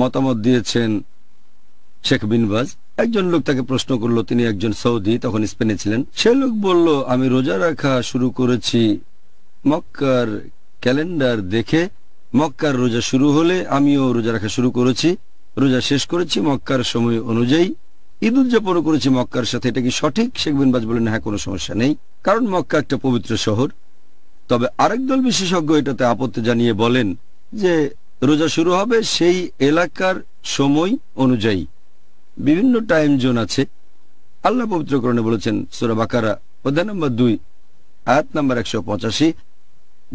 মতামত দিয়েছেন শেখ বিনবাজ একজন লোক তাকে প্রশ্ন করলো তিনি একজন সৌদি তখন স্পেনে ছিলেন সে লোক বলল আমি রোজা রাখা শুরু করেছি মক্কার ক্যালেন্ডার দেখে মক্কার রোজা শুরু হলে আমিও রোজা রাখা শুরু করেছি রোজা শেষ করেছি মক্কার সময় অনুযায়ী ঈদ উদযাপন করেছি মক্কার সাথে এটা কি সঠিক শেখ বিনবাজ বলেন হ্যাঁ কোনো সমস্যা নেই কারণ মক্কা একটা পবিত্র শহর তবে আরেক দল বিশেষজ্ঞ এটাতে আপত্তি জানিয়ে বলেন যে রোজা শুরু হবে সেই এলাকার সময় অনুযায়ী বিভিন্ন টাইম জোন আছে আল্লাহ পবিত্রকরণে বলেছেন বাকারা অধ্যায় নম্বর দুই আয়াত নম্বর একশো পঁচাশি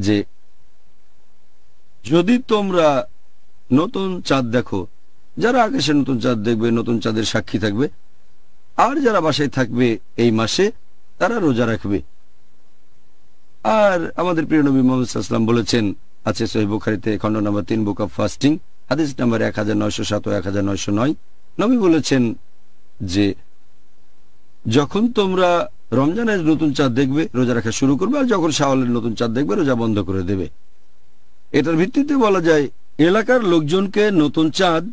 যে যদি তোমরা নতুন চাঁদ দেখো যারা আকাশে নতুন চাঁদ দেখবে নতুন চাঁদের সাক্ষী থাকবে আর যারা বাসায় থাকবে এই মাসে তারা রোজা রাখবে আর আমাদের প্রিয় নবী মোহাম্মদ বলেছেন আছে সহিবুখারিতে খণ্ড নম্বর তিন বুক অফ ফাস্টিং হাদিস নাম্বার এক হাজার নয়শো সাত ও এক হাজার নয়শো নয় নবী বলেছেন যে যখন তোমরা রমজানের নতুন চাঁদ দেখবে রোজা রাখা শুরু করবে আর যখন শাওয়ালের নতুন চাঁদ দেখবে রোজা বন্ধ করে দেবে এটার ভিত্তিতে বলা যায় এলাকার লোকজনকে নতুন চাঁদ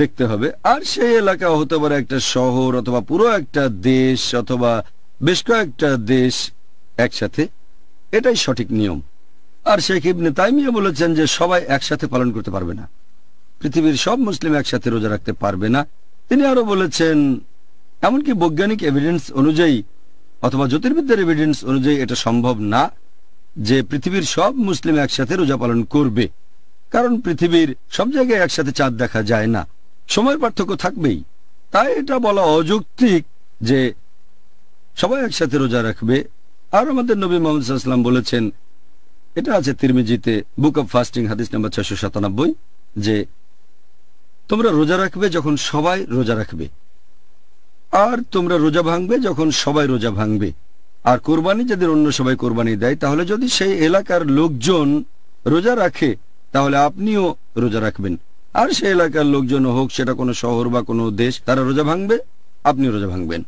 দেখতে হবে আর সেই এলাকা হতে পারে একটা শহর অথবা পুরো একটা দেশ অথবা বেশ কয়েকটা দেশ একসাথে এটাই সঠিক নিয়ম আর শেখ ইবনে তাইমিয়া বলেছেন যে সবাই একসাথে পালন করতে পারবে না পৃথিবীর সব মুসলিম একসাথে রোজা রাখতে পারবে না তিনি আরো বলেছেন এমনকি বৈজ্ঞানিক এভিডেন্স অনুযায়ী অথবা জ্যোতির্বিদ্যার এভিডেন্স অনুযায়ী এটা সম্ভব না যে পৃথিবীর সব মুসলিম একসাথে রোজা পালন করবে কারণ পৃথিবীর সব জায়গায় একসাথে চাঁদ দেখা যায় না সময় পার্থক্য থাকবেই তাই এটা বলা অযৌক্তিক যে সবাই একসাথে রোজা রাখবে আর আমাদের নবী মোহাম্মদ বলেছেন এটা আছে তিরমিজিতে বুক অব ফাস্টিং হাদিস নাম্বার ছয়শো সাতানব্বই যে তোমরা রোজা রাখবে যখন সবাই রোজা রাখবে আর তোমরা রোজা ভাঙবে যখন সবাই রোজা ভাঙবে আর কোরবানি যাদের অন্য সবাই কোরবানি দেয় তাহলে যদি সেই এলাকার লোকজন রোজা রাখে তাহলে আপনিও রোজা রাখবেন আর সে এলাকার লোকজন হোক সেটা কোনো শহর বা কোনো দেশ তারা রোজা ভাঙবে আপনি রোজা ভাঙবেন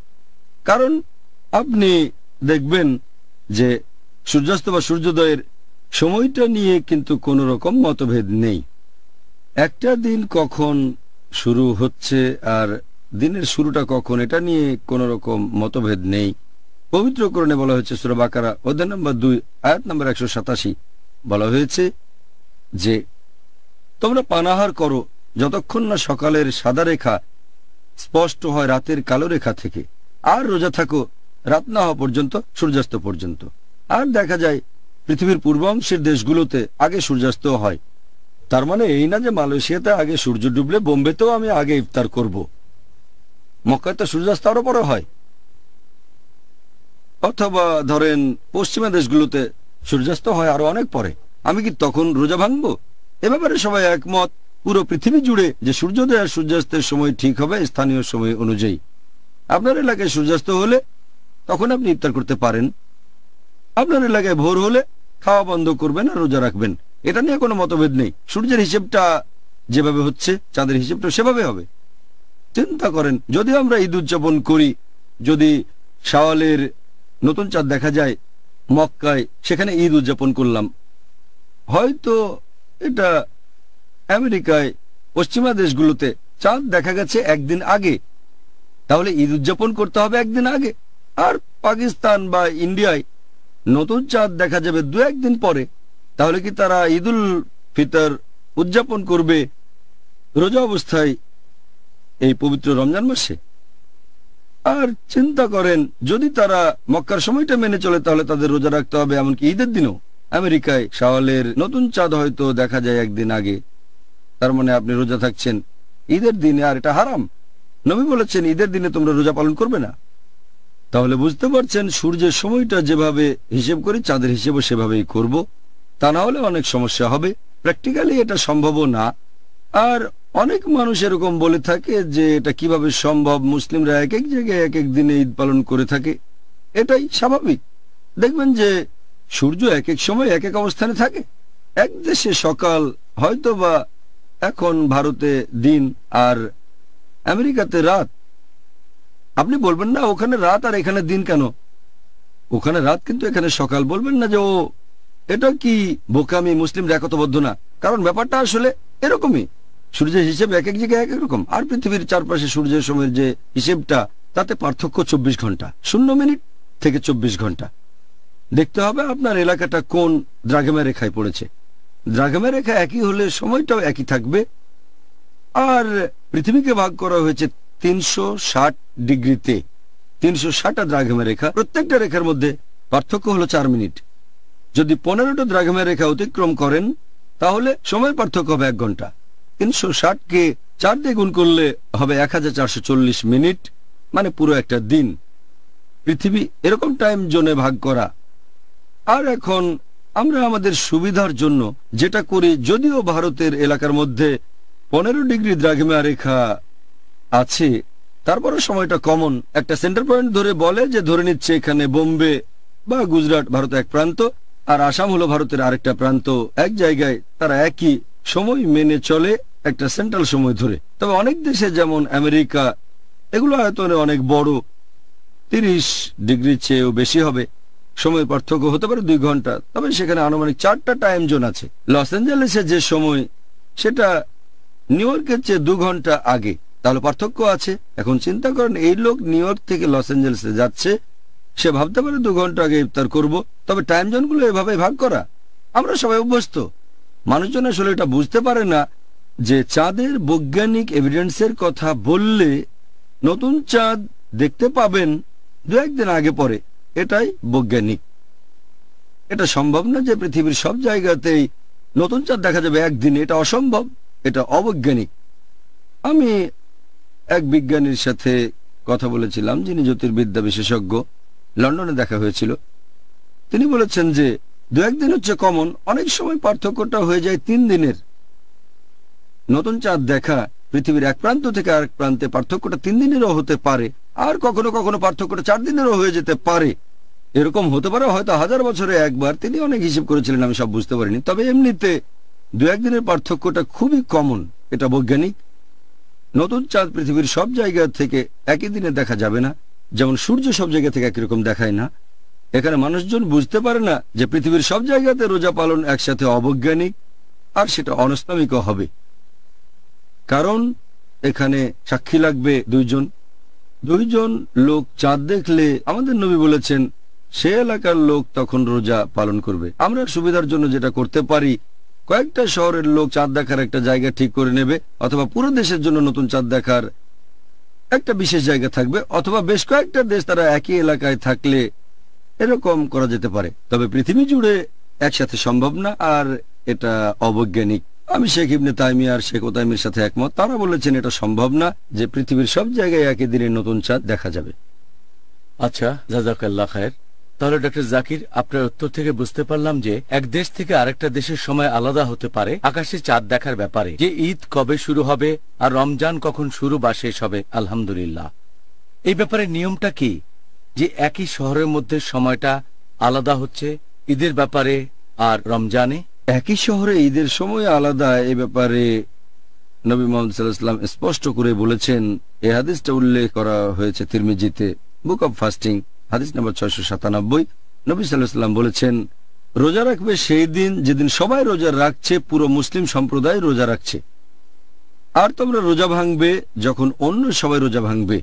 কারণ আপনি দেখবেন যে সূর্যাস্ত বা সূর্যোদয়ের সময়টা নিয়ে কিন্তু কোনো রকম মতভেদ নেই একটা দিন কখন শুরু হচ্ছে আর দিনের শুরুটা কখন এটা নিয়ে কোনো রকম মতভেদ নেই পবিত্রকরণে বলা হয়েছে সুরবাকারা অধ্যায় নম্বর দুই আয়াত নম্বর একশো সাতাশি বলা হয়েছে যে তোমরা পানাহার করো যতক্ষণ না সকালের সাদা রেখা স্পষ্ট হয় রাতের কালো রেখা থেকে আর রোজা থাকো রাত না হওয়া পর্যন্ত সূর্যাস্ত পর্যন্ত আর দেখা যায় পৃথিবীর পূর্ব অংশের দেশগুলোতে আগে সূর্যাস্ত হয় তার মানে এই না যে মালয়েশিয়াতে আগে সূর্য ডুবলে বোম্বেতেও আমি আগে ইফতার করব মক্কায় তো সূর্যাস্ত আরো বড় হয় অথবা ধরেন পশ্চিমা দেশগুলোতে সূর্যাস্ত হয় আরো অনেক পরে আমি কি তখন রোজা ভাঙবো এ ব্যাপারে সবাই একমত পুরো পৃথিবী জুড়ে যে সূর্যোদয় আর সূর্যাস্তের সময় ঠিক হবে স্থানীয় সময় অনুযায়ী আপনার এলাকায় সূর্যাস্ত হলে তখন আপনি ইফতার করতে পারেন আপনার এলাকায় ভোর হলে খাওয়া বন্ধ করবেন আর রোজা রাখবেন এটা নিয়ে কোনো মতভেদ নেই সূর্যের হিসেবটা যেভাবে হচ্ছে চাঁদের হিসেবটা সেভাবে হবে চিন্তা করেন যদি আমরা ঈদ উদযাপন করি যদি শাওয়ালের নতুন চাঁদ দেখা যায় মক্কায় সেখানে ঈদ উদযাপন করলাম হয়তো এটা আমেরিকায় পশ্চিমা দেশগুলোতে চাঁদ দেখা গেছে একদিন আগে তাহলে ঈদ উদযাপন করতে হবে একদিন আগে আর পাকিস্তান বা ইন্ডিয়ায় নতুন চাঁদ দেখা যাবে দু একদিন পরে তাহলে কি তারা ঈদুল ফিতর উদযাপন করবে রোজা অবস্থায় এই পবিত্র রমজান মাসে আর চিন্তা করেন যদি তারা মক্কার সময়টা মেনে চলে তাহলে তাদের রোজা রাখতে হবে এমনকি ঈদের দিনও আমেরিকায় শাওয়ালের নতুন চাঁদ হয়তো দেখা যায় একদিন আগে তার মানে আপনি রোজা থাকছেন ঈদের দিনে আর এটা হারাম নবী বলেছেন ঈদের দিনে তোমরা রোজা পালন করবে না তাহলে বুঝতে পারছেন সূর্যের সময়টা যেভাবে হিসেব করি চাঁদের হিসেবও সেভাবেই করব। তা না হলে অনেক সমস্যা হবে প্র্যাকটিক্যালি এটা সম্ভব না আর অনেক মানুষ এরকম বলে থাকে যে এটা কিভাবে সম্ভব মুসলিমরা এক এক জায়গায় এক এক দিনে ঈদ পালন করে থাকে এটাই স্বাভাবিক দেখবেন যে সূর্য এক এক সময় এক এক অবস্থানে থাকে এক দেশে সকাল হয়তো বা এখন ভারতে দিন আর আমেরিকাতে রাত আপনি বলবেন না ওখানে রাত আর এখানে দিন কেন ওখানে রাত কিন্তু এখানে সকাল বলবেন না যে ও এটা কি বোকামি মুসলিম রেকতবদ্ধ না কারণ ব্যাপারটা আসলে এরকমই সূর্যের হিসেবে এক এক জায়গায় এক এক রকম আর পৃথিবীর চারপাশে সূর্যের সময়ের যে হিসেবটা তাতে পার্থক্য চব্বিশ ঘন্টা শূন্য মিনিট থেকে চব্বিশ ঘন্টা দেখতে হবে আপনার এলাকাটা কোন দ্রাগমা রেখায় পড়েছে দ্রাগমা রেখা একই হলে সময়টাও একই থাকবে আর পৃথিবীকে ভাগ করা হয়েছে তিনশো ডিগ্রিতে তিনশো ষাটটা দ্রাঘেমা রেখা প্রত্যেকটা রেখার মধ্যে পার্থক্য হলো চার মিনিট যদি পনেরোটা দ্রাঘেমা রেখা অতিক্রম করেন তাহলে সময় পার্থক্য হবে এক ঘন্টা তিনশো ষাটকে চার দিয়ে গুণ করলে হবে এক মিনিট মানে পুরো একটা দিন পৃথিবী এরকম টাইম জোনে ভাগ করা আর এখন আমরা আমাদের সুবিধার জন্য যেটা করি যদিও ভারতের এলাকার মধ্যে পনেরো ডিগ্রি দ্রাঘিমা রেখা আছে তারপরে সময়টা কমন একটা সেন্টার পয়েন্ট ধরে বলে যে ধরে নিচ্ছে এখানে বোম্বে বা গুজরাট ভারত এক প্রান্ত আর আসাম হলো ভারতের আরেকটা প্রান্ত এক জায়গায় তারা একই সময় মেনে চলে একটা সেন্ট্রাল সময় ধরে তবে অনেক দেশে যেমন আমেরিকা এগুলো আয়তনে অনেক বড় তিরিশ ডিগ্রি চেয়েও বেশি হবে সময় পার্থক্য হতে পারে দুই ঘন্টা তবে সেখানে আনুমানিক চারটা টাইম জোন আছে লস অ্যাঞ্জেলেসে যে সময় সেটা নিউ ইয়র্কের চেয়ে দু ঘন্টা আগে তাহলে পার্থক্য আছে এখন চিন্তা করেন এই লোক নিউ ইয়র্ক থেকে লস অ্যাঞ্জেলেসে যাচ্ছে সে ভাবতে পারে দু ঘন্টা আগে ইফতার করব তবে টাইম জোনগুলো এভাবে ভাগ করা আমরা সবাই অভ্যস্ত মানুষজন আসলে এটা বুঝতে পারে না যে চাঁদের বৈজ্ঞানিক এভিডেন্সের কথা বললে নতুন চাঁদ দেখতে পাবেন দু একদিন আগে পরে এটাই বৈজ্ঞানিক এটা সম্ভব না যে পৃথিবীর সব জায়গাতেই নতুন চাঁদ দেখা যাবে একদিনে এটা অসম্ভব এটা অবৈজ্ঞানিক আমি এক বিজ্ঞানীর সাথে কথা বলেছিলাম যিনি জ্যোতির্বিদ্যা বিশেষজ্ঞ লন্ডনে দেখা হয়েছিল তিনি বলেছেন যে দু একদিন হচ্ছে কমন অনেক সময় পার্থক্যটা হয়ে যায় তিন দিনের নতুন চাঁদ দেখা পৃথিবীর এক প্রান্ত থেকে আরেক প্রান্তে পার্থক্যটা তিন দিনেরও হতে পারে আর কখনো কখনো পার্থক্যটা চার দিনেরও হয়ে যেতে পারে এরকম হতে পারে হয়তো হাজার বছরে একবার তিনি অনেক হিসেব করেছিলেন আমি সব বুঝতে পারিনি তবে এমনিতে দু একদিনের পার্থক্যটা খুবই কমন এটা বৈজ্ঞানিক নতুন চাঁদ পৃথিবীর সব জায়গা থেকে একই দিনে দেখা যাবে না যেমন সূর্য সব জায়গা থেকে একইরকম দেখায় না এখানে মানুষজন বুঝতে পারে না যে পৃথিবীর সব জায়গাতে রোজা পালন একসাথে অবৈজ্ঞানিক আর সেটা অনস্তামিকও হবে কারণ এখানে সাক্ষী লাগবে দুইজন দুইজন লোক চাঁদ দেখলে আমাদের নবী বলেছেন সে এলাকার লোক তখন রোজা পালন করবে আমরা সুবিধার জন্য যেটা করতে পারি কয়েকটা শহরের লোক চাঁদ দেখার একটা জায়গা ঠিক করে নেবে অথবা পুরো দেশের জন্য নতুন চাঁদ দেখার একটা বিশেষ জায়গা থাকবে অথবা বেশ কয়েকটা দেশ তারা একই এলাকায় থাকলে এরকম করা যেতে পারে তবে পৃথিবী জুড়ে একসাথে সম্ভব না আর এটা অবৈজ্ঞানিক আমি শেখ ইবনে তাইমি আর শেখ তাইমির সাথে একমত তারা বলেছেন এটা সম্ভব না যে পৃথিবীর সব জায়গায় একই দিনে নতুন চাঁদ দেখা যাবে আচ্ছা জাজাকাল্লা খায়ের তাহলে ডক্টর জাকির আপনার উত্তর থেকে বুঝতে পারলাম যে এক দেশ থেকে আরেকটা দেশের সময় আলাদা হতে পারে আকাশে চাঁদ দেখার ব্যাপারে যে ঈদ কবে শুরু হবে আর রমজান কখন শুরু বা শেষ হবে আলহামদুলিল্লাহ এই ব্যাপারে নিয়মটা কি যে একই শহরের মধ্যে সময়টা আলাদা হচ্ছে ঈদের ব্যাপারে আর রমজানে একই শহরে ঈদের সময় আলাদা এ ব্যাপারে নবী মোহাম্মদ সাল্লাহাম স্পষ্ট করে বলেছেন এ হাদিসটা উল্লেখ করা হয়েছে তিরমিজিতে বুক অব ফাস্টিং হাদিস নম্বর ছয়শো সাতানব্বই নবী সাল্লাম বলেছেন রোজা রাখবে সেই দিন যেদিন সবাই রোজা রাখছে পুরো মুসলিম সম্প্রদায় রোজা রাখছে আর তোমরা রোজা ভাঙবে যখন অন্য সবাই রোজা ভাঙবে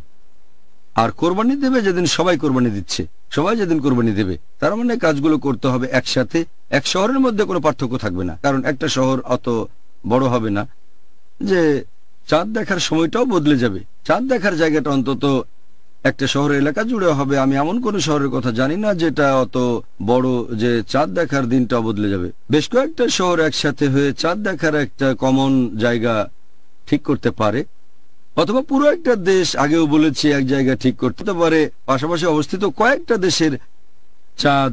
আর কোরবানি দেবে যেদিন সবাই কোরবানি দিচ্ছে সবাই যেদিন কোরবানি দেবে তার মানে কাজগুলো করতে হবে একসাথে এক শহরের মধ্যে কোনো পার্থক্য থাকবে না কারণ একটা শহর অত বড় হবে না যে চাঁদ দেখার সময়টাও বদলে যাবে চাঁদ দেখার জায়গাটা অন্তত একটা শহর এলাকা জুড়ে হবে আমি এমন কোন শহরের কথা জানি না যেটা অত বড় যে চাঁদ দেখার দিনটা বদলে যাবে বেশ কয়েকটা শহর একসাথে হয়ে চাঁদ দেখার একটা কমন জায়গা ঠিক করতে পারে অথবা পুরো একটা দেশ আগেও বলেছি এক জায়গা ঠিক করতে পারে পাশাপাশি অবস্থিত কয়েকটা দেশের চাঁদ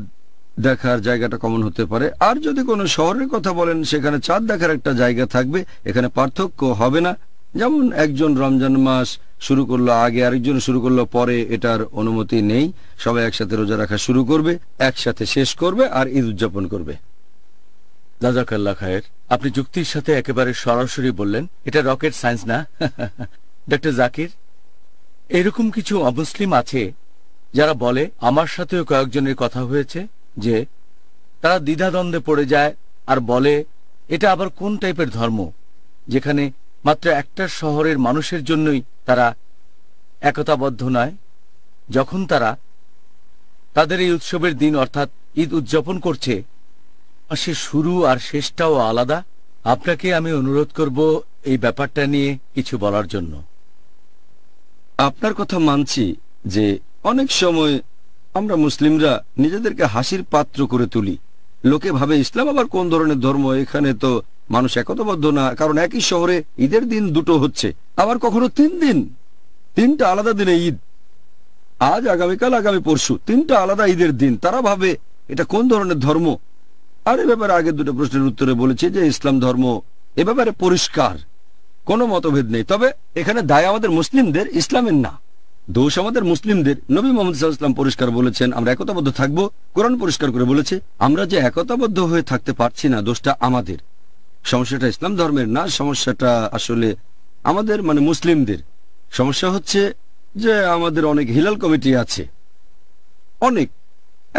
দেখার জায়গাটা কমন হতে পারে আর যদি কোনো শহরের কথা বলেন সেখানে চাঁদ দেখার একটা জায়গা থাকবে এখানে পার্থক্য হবে না যেমন একজন রমজান মাস শুরু করলো আগে আরেকজন শুরু করলো পরে এটার অনুমতি নেই সবাই একসাথে রোজা রাখা শুরু করবে একসাথে শেষ করবে আর ঈদ উদযাপন করবে খায়ের আপনি যুক্তির সাথে একেবারে সরাসরি বললেন এটা রকেট সায়েন্স না ডক্টর জাকির এরকম কিছু অমুসলিম আছে যারা বলে আমার সাথেও কয়েকজনের কথা হয়েছে যে তারা দ্বিধাদ্বন্দ্বে পড়ে যায় আর বলে এটা আবার কোন টাইপের ধর্ম যেখানে মাত্র একটা শহরের মানুষের জন্যই তারা একতাবদ্ধ নয় যখন তারা তাদের এই উৎসবের দিন অর্থাৎ ঈদ উদযাপন করছে সে শুরু আর শেষটাও আলাদা আপনাকে আমি অনুরোধ করব এই ব্যাপারটা নিয়ে কিছু বলার জন্য আপনার কথা মানছি যে অনেক সময় আমরা মুসলিমরা নিজেদেরকে হাসির পাত্র করে তুলি লোকে ভাবে ইসলাম আবার কোন ধরনের ধর্ম এখানে তো মানুষ একতবদ্ধ না কারণ একই শহরে ঈদের দিন দুটো হচ্ছে আবার কখনো তিন দিন তিনটা আলাদা দিনে ঈদ আজ আগামীকাল আগামী পরশু তিনটা আলাদা ঈদের দিন তারা ভাবে এটা কোন ধরনের ধর্ম আর এ ব্যাপারে আগে দুটো প্রশ্নের উত্তরে বলেছে যে ইসলাম ধর্ম এ ব্যাপারে পরিষ্কার কোনো মতভেদ নেই তবে এখানে দায় আমাদের মুসলিমদের ইসলামের না দোষ আমাদের মুসলিমদের নবী মোহাম্মদ ইসলাম পরিষ্কার বলেছেন আমরা একতাবদ্ধ থাকবো কোরআন পরিষ্কার করে বলেছে আমরা যে একতাবদ্ধ হয়ে থাকতে পারছি না দোষটা আমাদের সমস্যাটা ইসলাম ধর্মের না সমস্যাটা আসলে আমাদের মানে মুসলিমদের সমস্যা হচ্ছে যে আমাদের অনেক হিলাল কমিটি আছে অনেক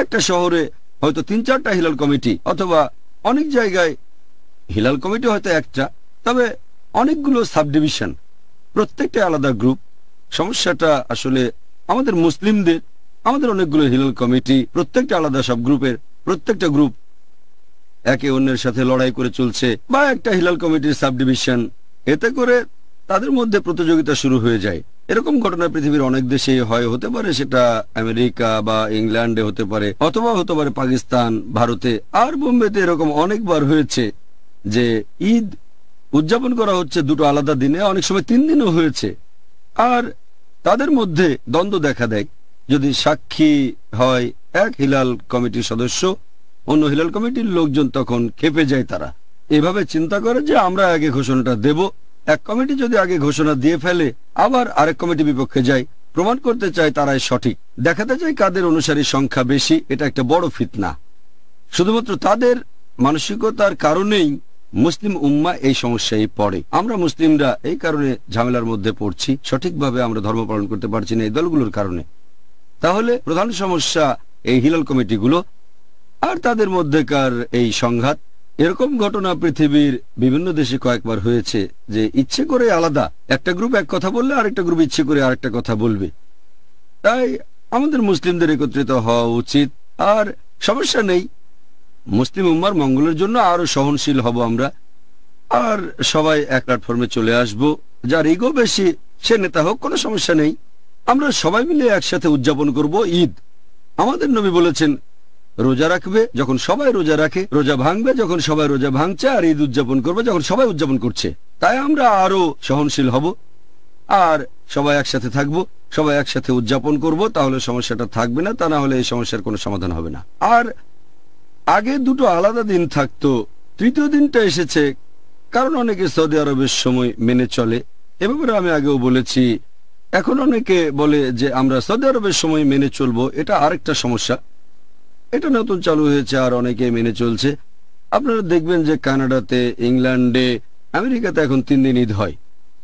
একটা শহরে হয়তো তিন চারটা হিলাল কমিটি অথবা অনেক জায়গায় হিলাল কমিটি হয়তো একটা তবে অনেকগুলো সাবডিভিশন প্রত্যেকটা আলাদা গ্রুপ সমস্যাটা আসলে আমাদের মুসলিমদের আমাদের অনেকগুলো হিলাল কমিটি প্রত্যেকটা আলাদা সব গ্রুপের প্রত্যেকটা গ্রুপ একে অন্যের সাথে লড়াই করে চলছে বা একটা হিলাল কমিটির সাব ডিভিশন এতে করে তাদের মধ্যে প্রতিযোগিতা শুরু হয়ে যায় এরকম ঘটনা পৃথিবীর অনেক দেশে হয় হতে পারে সেটা আমেরিকা বা ইংল্যান্ডে হতে পারে অথবা হতে পারে পাকিস্তান ভারতে আর বোম্বেতে এরকম অনেকবার হয়েছে যে ঈদ উদযাপন করা হচ্ছে দুটো আলাদা দিনে অনেক সময় তিন দিনও হয়েছে আর তাদের মধ্যে দ্বন্দ্ব দেখা দেয় যদি সাক্ষী হয় এক হিলাল কমিটির সদস্য অন্য হিলাল কমিটির লোকজন তখন খেপে যায় তারা এভাবে চিন্তা করে যে আমরা আগে ঘোষণাটা দেব এক কমিটি যদি আগে ঘোষণা দিয়ে ফেলে আবার আরেক কমিটি বিপক্ষে যায় প্রমাণ করতে চায় তারাই সঠিক দেখাতে চায় কাদের অনুসারী সংখ্যা বেশি এটা একটা বড় ফিতনা শুধুমাত্র তাদের মানসিকতার কারণেই মুসলিম উম্মা এই সমস্যায় পড়ে আমরা মুসলিমরা এই কারণে ঝামেলার মধ্যে পড়ছি সঠিকভাবে আমরা ধর্ম পালন করতে পারছি না এই দলগুলোর কারণে তাহলে প্রধান সমস্যা এই হিলাল কমিটিগুলো আর তাদের মধ্যেকার এই সংঘাত এরকম ঘটনা পৃথিবীর বিভিন্ন দেশে কয়েকবার হয়েছে যে ইচ্ছে করে আলাদা একটা গ্রুপ এক কথা বললে আরেকটা গ্রুপ ইচ্ছে করে আরেকটা কথা বলবে তাই আমাদের মুসলিমদের একত্রিত হওয়া উচিত আর সমস্যা নেই মুসলিম উম্মার মঙ্গলের জন্য আরো সহনশীল হব আমরা আর সবাই এক প্ল্যাটফর্মে চলে আসব যার ইগো বেশি সে নেতা হোক কোনো সমস্যা নেই আমরা সবাই মিলে একসাথে উদযাপন করব ঈদ আমাদের নবী বলেছেন রোজা রাখবে যখন সবাই রোজা রাখে রোজা ভাঙবে যখন সবাই রোজা ভাঙছে আর ঈদ উদযাপন করবে যখন সবাই উদযাপন করছে তাই আমরা আরো সহনশীল হব আর সবাই একসাথে থাকব সবাই একসাথে উদযাপন করব তাহলে সমস্যাটা থাকবে না তা না হলে এই সমস্যার কোনো সমাধান হবে না আর আগে দুটো আলাদা দিন থাকতো তৃতীয় দিনটা এসেছে কারণ অনেকে সৌদি আরবের সময় মেনে চলে এ ব্যাপারে আমি আগেও বলেছি এখন অনেকে বলে যে আমরা সৌদি আরবের সময় মেনে চলবো এটা আরেকটা সমস্যা এটা নতুন চালু হয়েছে আর অনেকে মেনে চলছে আপনারা দেখবেন যে কানাডাতে ইংল্যান্ডে আমেরিকাতে এখন তিন দিন ঈদ হয়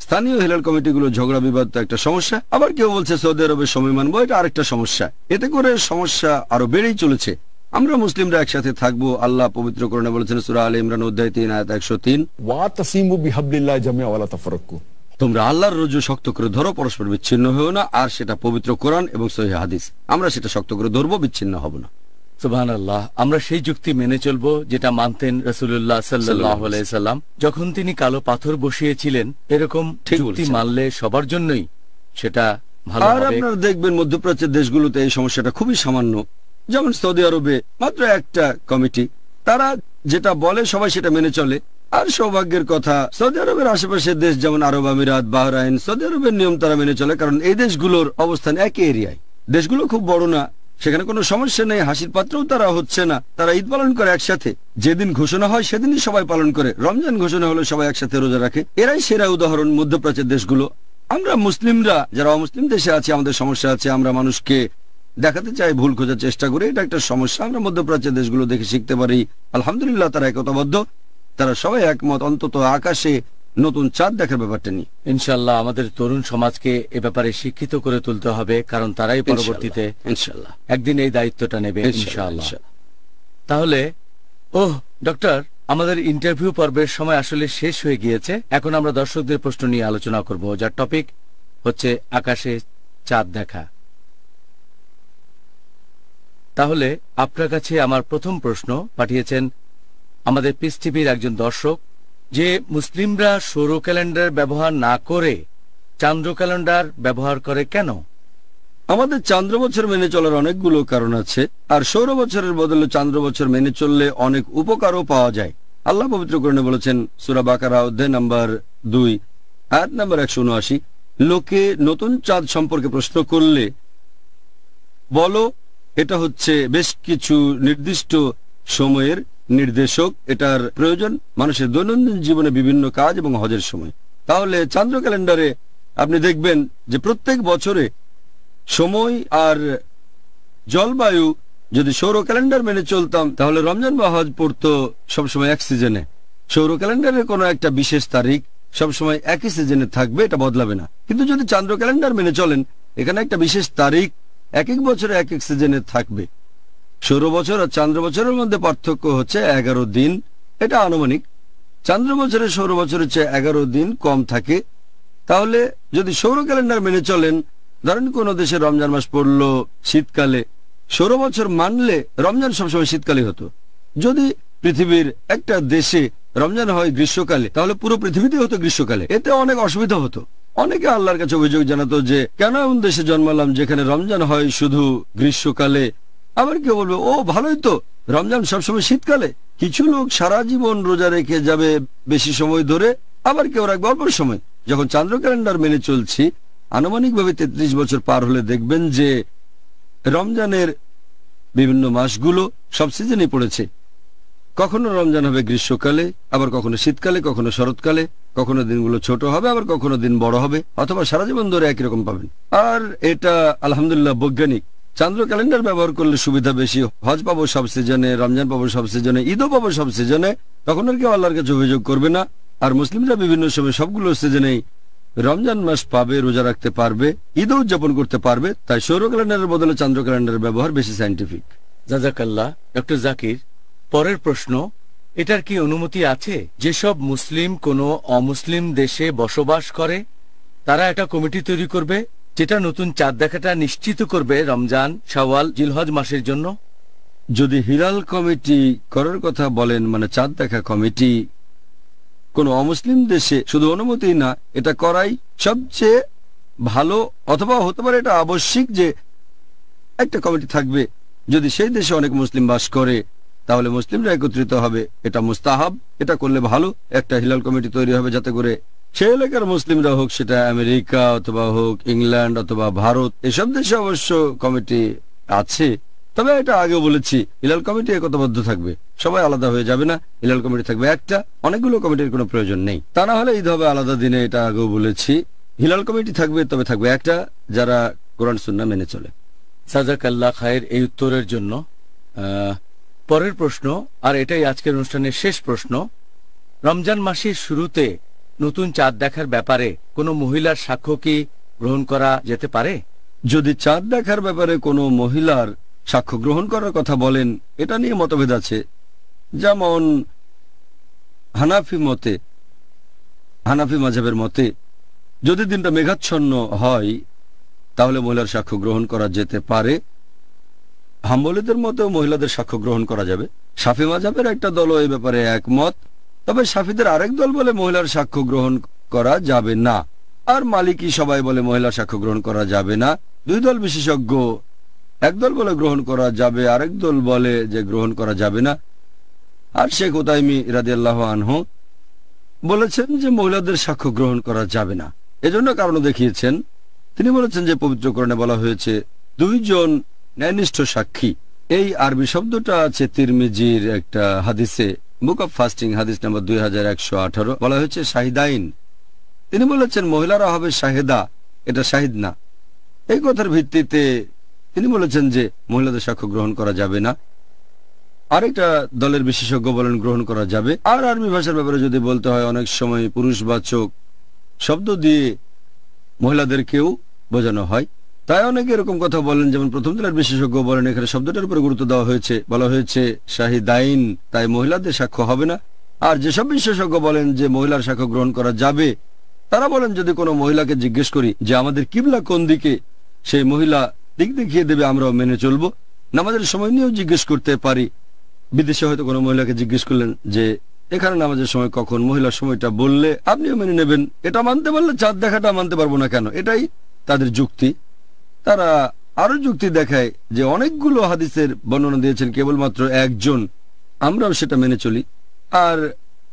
স্থানীয় হেলাল কমিটিগুলো ঝগড়া বিবাদ একটা সমস্যা আবার কেউ বলছে সৌদি আরবের সময় মানবো এটা আরেকটা সমস্যা এতে করে সমস্যা আরো বেড়েই চলেছে আমরা মুসলিমরা একসাথে থাকবো আল্লাহ পবিত্র করোনা বলেছেন সুরা আল ইমরান অধ্যায় তিন আয়াত একশো তিন তোমরা আল্লাহর রোজ শক্ত করে ধরো পরস্পর বিচ্ছিন্ন হয়েও না আর সেটা পবিত্র কোরআন এবং সহি হাদিস আমরা সেটা শক্ত করে ধরবো বিচ্ছিন্ন হব না সুবাহান আল্লাহ আমরা সেই যুক্তি মেনে চলব যেটা মানতেন রসুল্লাহ সাল্লাহ সাল্লাম যখন তিনি কালো পাথর বসিয়েছিলেন এরকম যুক্তি মানলে সবার জন্যই সেটা ভালো আর আপনারা দেখবেন মধ্যপ্রাচ্যের দেশগুলোতে এই সমস্যাটা খুবই সামান্য যেমন সৌদি আরবে মাত্র একটা কমিটি তারা যেটা বলে সবাই সেটা মেনে চলে আর সৌভাগ্যের কথা সৌদি আরবের আশেপাশের দেশ যেমন আরব আমিরাত বাহরাইন সৌদি আরবের নিয়ম তারা মেনে চলে কারণ এই দেশগুলোর অবস্থান একই এরিয়ায় দেশগুলো খুব বড় না সেখানে কোনো সমস্যা নেই হাসির পাত্রও তারা হচ্ছে না তারা ঈদ পালন করে একসাথে যেদিন ঘোষণা হয় সেদিনই সবাই পালন করে রমজান ঘোষণা হলে সবাই একসাথে রোজা রাখে এরাই সেরা উদাহরণ মধ্যপ্রাচ্যের দেশগুলো আমরা মুসলিমরা যারা অমুসলিম দেশে আছে আমাদের সমস্যা আছে আমরা মানুষকে দেখাতে চাই ভুল খোঁজার চেষ্টা করে এটা একটা সমস্যা আমরা মধ্যপ্রাচ্যের দেশগুলো দেখে শিখতে পারি আলহামদুলিল্লাহ তারা একতাবদ্ধ তারা সবাই একমত অন্তত আকাশে নতুন চাঁদ দেখার ব্যাপারটা নিয়ে ইনশাল্লাহ আমাদের তরুণ সমাজকে এ ব্যাপারে শিক্ষিত করে তুলতে হবে কারণ তারাই পরবর্তীতে ইনশাল্লাহ একদিন এই দায়িত্বটা নেবে ইনশাল্লাহ তাহলে ও ডক্টর আমাদের ইন্টারভিউ পর্বের সময় আসলে শেষ হয়ে গিয়েছে এখন আমরা দর্শকদের প্রশ্ন নিয়ে আলোচনা করব যার টপিক হচ্ছে আকাশে চাঁদ দেখা তাহলে আপনার কাছে আমার প্রথম প্রশ্ন পাঠিয়েছেন আমাদের পিস টিভির একজন দর্শক যে মুসলিমরা সৌর ক্যালেন্ডার ব্যবহার না করে চান্দ্র ক্যালেন্ডার ব্যবহার করে কেন আমাদের চান্দ্র বছর মেনে চলার অনেকগুলো কারণ আছে আর সৌর বছরের বদলে চান্দ্র বছর মেনে চললে অনেক উপকারও পাওয়া যায় আল্লাহ পবিত্র করণে বলেছেন সুরাবাকারা অধ্যায় নাম্বার দুই আয়াত নাম্বার একশো উনআশি লোকে নতুন চাঁদ সম্পর্কে প্রশ্ন করলে বলো এটা হচ্ছে বেশ কিছু নির্দিষ্ট সময়ের নির্দেশক এটার প্রয়োজন মানুষের দৈনন্দিন জীবনে বিভিন্ন কাজ এবং হজের সময় তাহলে চান্দ্র ক্যালেন্ডারে আপনি দেখবেন যে প্রত্যেক বছরে সময় আর জলবায়ু যদি সৌর ক্যালেন্ডার মেনে চলতাম তাহলে রমজান বা হজ পড়তো সবসময় এক সিজনে সৌর ক্যালেন্ডারের কোনো একটা বিশেষ তারিখ সবসময় একই সিজনে থাকবে এটা বদলাবে না কিন্তু যদি চান্দ্র ক্যালেন্ডার মেনে চলেন এখানে একটা বিশেষ তারিখ এক এক বছরে এক এক সিজনে থাকবে সৌর বছর আর চান্দ্র বছরের মধ্যে পার্থক্য হচ্ছে এগারো দিন এটা আনুমানিক চান্দ্র বছরে সৌর বছরের চেয়ে এগারো দিন কম থাকে তাহলে যদি সৌর ক্যালেন্ডার মেনে চলেন ধরেন কোন দেশে রমজান মাস পড়ল শীতকালে সৌর বছর মানলে রমজান সবসময় শীতকালে হতো যদি পৃথিবীর একটা দেশে রমজান হয় গ্রীষ্মকালে তাহলে পুরো পৃথিবীতে হতো গ্রীষ্মকালে এতে অনেক অসুবিধা হতো অনেকে আল্লাহর কাছে অভিযোগ জানাতো যে কেন এমন দেশে জন্মালাম যেখানে রমজান হয় শুধু গ্রীষ্মকালে আবার কেউ বলবে ও ভালোই তো রমজান সবসময় শীতকালে কিছু লোক সারা জীবন রোজা রেখে যাবে বেশি সময় ধরে আবার কেউ রাখবে অল্প সময় যখন চান্দ্র ক্যালেন্ডার মেনে চলছি আনুমানিকভাবে তেত্রিশ বছর পার হলে দেখবেন যে রমজানের বিভিন্ন মাসগুলো সব সিজনে পড়েছে কখনো রমজান হবে গ্রীষ্মকালে আবার কখনো শীতকালে কখনো শরৎকালে কখনো দিনগুলো ছোট হবে আবার কখনো দিন বড় হবে অথবা সারা জীবন ধরে একই রকম পাবেন আর এটা আলহামদুলিল্লাহ বৈজ্ঞানিক চান্দ্র ক্যালেন্ডার ব্যবহার করলে সুবিধা বেশি হজ পাবো সব সিজনে রমজান পাবো সব সিজনে ঈদও পাবো সব সিজনে তখন আর কেউ আল্লাহর কাছে অভিযোগ করবে না আর মুসলিমরা বিভিন্ন সময় সবগুলো সিজনেই রমজান মাস পাবে রোজা রাখতে পারবে ঈদও উদযাপন করতে পারবে তাই সৌর ক্যালেন্ডারের বদলে চান্দ্র ক্যালেন্ডারের ব্যবহার বেশি সাইন্টিফিক জাজাকাল্লাহ ডক্টর জাকির পরের প্রশ্ন এটার কি অনুমতি আছে যেসব মুসলিম কোনো অমুসলিম দেশে বসবাস করে তারা একটা কমিটি তৈরি করবে যেটা নতুন চাঁদ দেখাটা নিশ্চিত করবে রমজান সওয়াল জিলহজ মাসের জন্য যদি হিরাল কমিটি করার কথা বলেন মানে চাঁদ দেখা কমিটি কোনো অমুসলিম দেশে শুধু অনুমতি না এটা করাই সবচেয়ে ভালো অথবা হতে পারে এটা আবশ্যিক যে একটা কমিটি থাকবে যদি সেই দেশে অনেক মুসলিম বাস করে তাহলে মুসলিমরা একত্রিত হবে এটা মুস্তাহাব এটা করলে ভালো একটা হিলাল কমিটি তৈরি হবে যাতে করে সে এলাকার মুসলিমরা হোক সেটা আমেরিকা অথবা হোক ইংল্যান্ড অথবা ভারত এসব দেশে অবশ্য কমিটি আছে তবে এটা আগে বলেছি হিলাল কমিটি একতাবদ্ধ থাকবে সবাই আলাদা হয়ে যাবে না হিলাল কমিটি থাকবে একটা অনেকগুলো কমিটির কোনো প্রয়োজন নেই তা না হলে ঈদ হবে আলাদা দিনে এটা আগেও বলেছি হিলাল কমিটি থাকবে তবে থাকবে একটা যারা কোরআন সুন্না মেনে চলে আল্লাহ খায়ের এই উত্তরের জন্য পরের প্রশ্ন আর এটাই আজকের অনুষ্ঠানের শেষ প্রশ্ন রমজান মাসের শুরুতে নতুন চাঁদ দেখার ব্যাপারে কোনো মহিলার সাক্ষ্য কি গ্রহণ করা যেতে পারে যদি চাঁদ দেখার ব্যাপারে কোনো মহিলার সাক্ষ্য গ্রহণ করার কথা বলেন এটা নিয়ে মতভেদ আছে যেমন হানাফি মতে হানাফি মাঝাবের মতে যদি দিনটা মেঘাচ্ছন্ন হয় তাহলে মহিলার সাক্ষ্য গ্রহণ করা যেতে পারে হাম্বলিদের মতেও মহিলাদের সাক্ষ্য গ্রহণ করা যাবে সাফি মাঝাবের একটা দল এই ব্যাপারে একমত তবে সাফিদের আরেক দল বলে মহিলার সাক্ষ্য গ্রহণ করা যাবে না আর মালিকই সবাই বলে মহিলা সাক্ষ্য গ্রহণ করা যাবে না দুই দল বিশেষজ্ঞ একদল বলে গ্রহণ করা যাবে আরেক দল বলে যে গ্রহণ করা যাবে না আর শেখ ওতাইমি রাজিয়াল্লাহ আনহ বলেছেন যে মহিলাদের সাক্ষ্য গ্রহণ করা যাবে না এজন্য কারণ দেখিয়েছেন তিনি বলেছেন যে পবিত্রকরণে বলা হয়েছে দুইজন ন্যায়নিষ্ঠ সাক্ষী এই আরবি শব্দটা আছে তিরমিজির একটা হাদিসে বুক অব ফাস্টিং হাদিস নাম্বার দুই বলা হয়েছে শাহিদাইন তিনি বলেছেন মহিলারা হবে শাহেদা এটা শাহিদ না এই কথার ভিত্তিতে তিনি বলেছেন যে মহিলাদের সাক্ষ্য গ্রহণ করা যাবে না আরেকটা দলের বিশেষজ্ঞ বলেন গ্রহণ করা যাবে আর আর্মি ভাষার ব্যাপারে যদি বলতে হয় অনেক সময় পুরুষবাচক শব্দ দিয়ে মহিলাদেরকেও বোঝানো হয় তাই অনেকে এরকম কথা বলেন যেমন প্রথম জেলার বিশেষজ্ঞ বলেন এখানে শব্দটার উপরে গুরুত্ব দেওয়া হয়েছে বলা হয়েছে শাহিদাইন তাই মহিলাদের সাক্ষ্য হবে না আর যেসব বিশেষজ্ঞ বলেন যে মহিলার সাক্ষ্য গ্রহণ করা যাবে তারা বলেন যদি কোনো মহিলাকে জিজ্ঞেস করি যে আমাদের কিবলা কোন দিকে সেই মহিলা দিক দেখিয়ে দেবে আমরাও মেনে চলবো নামাজের সময় নিয়েও জিজ্ঞেস করতে পারি বিদেশে হয়তো কোনো মহিলাকে জিজ্ঞেস করলেন যে এখানে নামাজের সময় কখন মহিলার সময়টা বললে আপনিও মেনে নেবেন এটা মানতে পারলে চাঁদ দেখাটা মানতে পারবো না কেন এটাই তাদের যুক্তি তারা আরো যুক্তি দেখায় যে অনেকগুলো হাদিসের বর্ণনা দিয়েছেন কেবলমাত্র একজন আমরাও সেটা মেনে চলি আর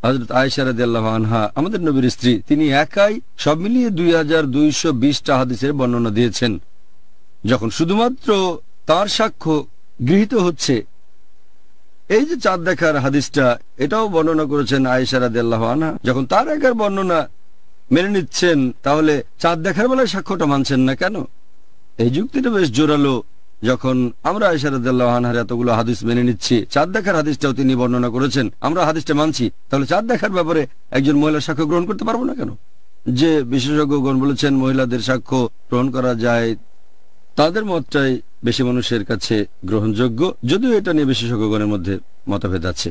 হজরত আয়সারাদ আনহা আমাদের নবীর স্ত্রী তিনি একাই সব মিলিয়ে দুই হাজার দুইশো বিশটা হাদিসের বর্ণনা দিয়েছেন যখন শুধুমাত্র তার সাক্ষ্য গৃহীত হচ্ছে এই যে চাঁদ দেখার হাদিসটা এটাও বর্ণনা করেছেন আয়েশারাদ আনহা যখন তার একার বর্ণনা মেনে নিচ্ছেন তাহলে চাঁদ দেখার বেলায় সাক্ষ্যটা মানছেন না কেন এই যুক্তিটা বেশ জোরালো যখন আমরা আয়সারদাল্লাহার এতগুলো হাদিস মেনে নিচ্ছি চাঁদ দেখার হাদিসটাও তিনি বর্ণনা করেছেন আমরা হাদিসটা মানছি তাহলে চাঁদ দেখার ব্যাপারে একজন মহিলা সাক্ষ্য গ্রহণ করতে পারবো না কেন যে বিশেষজ্ঞগণ বলেছেন মহিলাদের সাক্ষ্য গ্রহণ করা যায় তাদের মতটাই বেশি মানুষের কাছে গ্রহণযোগ্য যদিও এটা নিয়ে বিশেষজ্ঞগণের মধ্যে মতভেদ আছে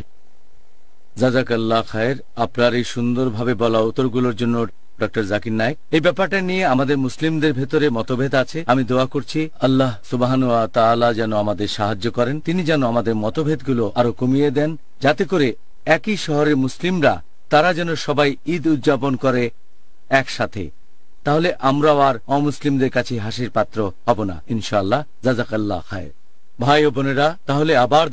জাজাকাল্লা খায়ের আপনার এই সুন্দরভাবে বলা উত্তরগুলোর জন্য ডক্টর জাকির নায়ক এই ব্যাপারটা নিয়ে আমাদের মুসলিমদের ভেতরে মতভেদ আছে আমি দোয়া করছি আল্লাহ সুবাহান তালা যেন আমাদের সাহায্য করেন তিনি যেন আমাদের মতভেদগুলো আরো কমিয়ে দেন যাতে করে একই শহরের মুসলিমরা তারা যেন সবাই ঈদ উদযাপন করে একসাথে তাহলে আমরাও আর অমুসলিমদের কাছে হাসির পাত্র হব না ইনশাল্লাহ জাজাকাল্লাহ খায় ভাই ও বোনেরা তাহলে আবার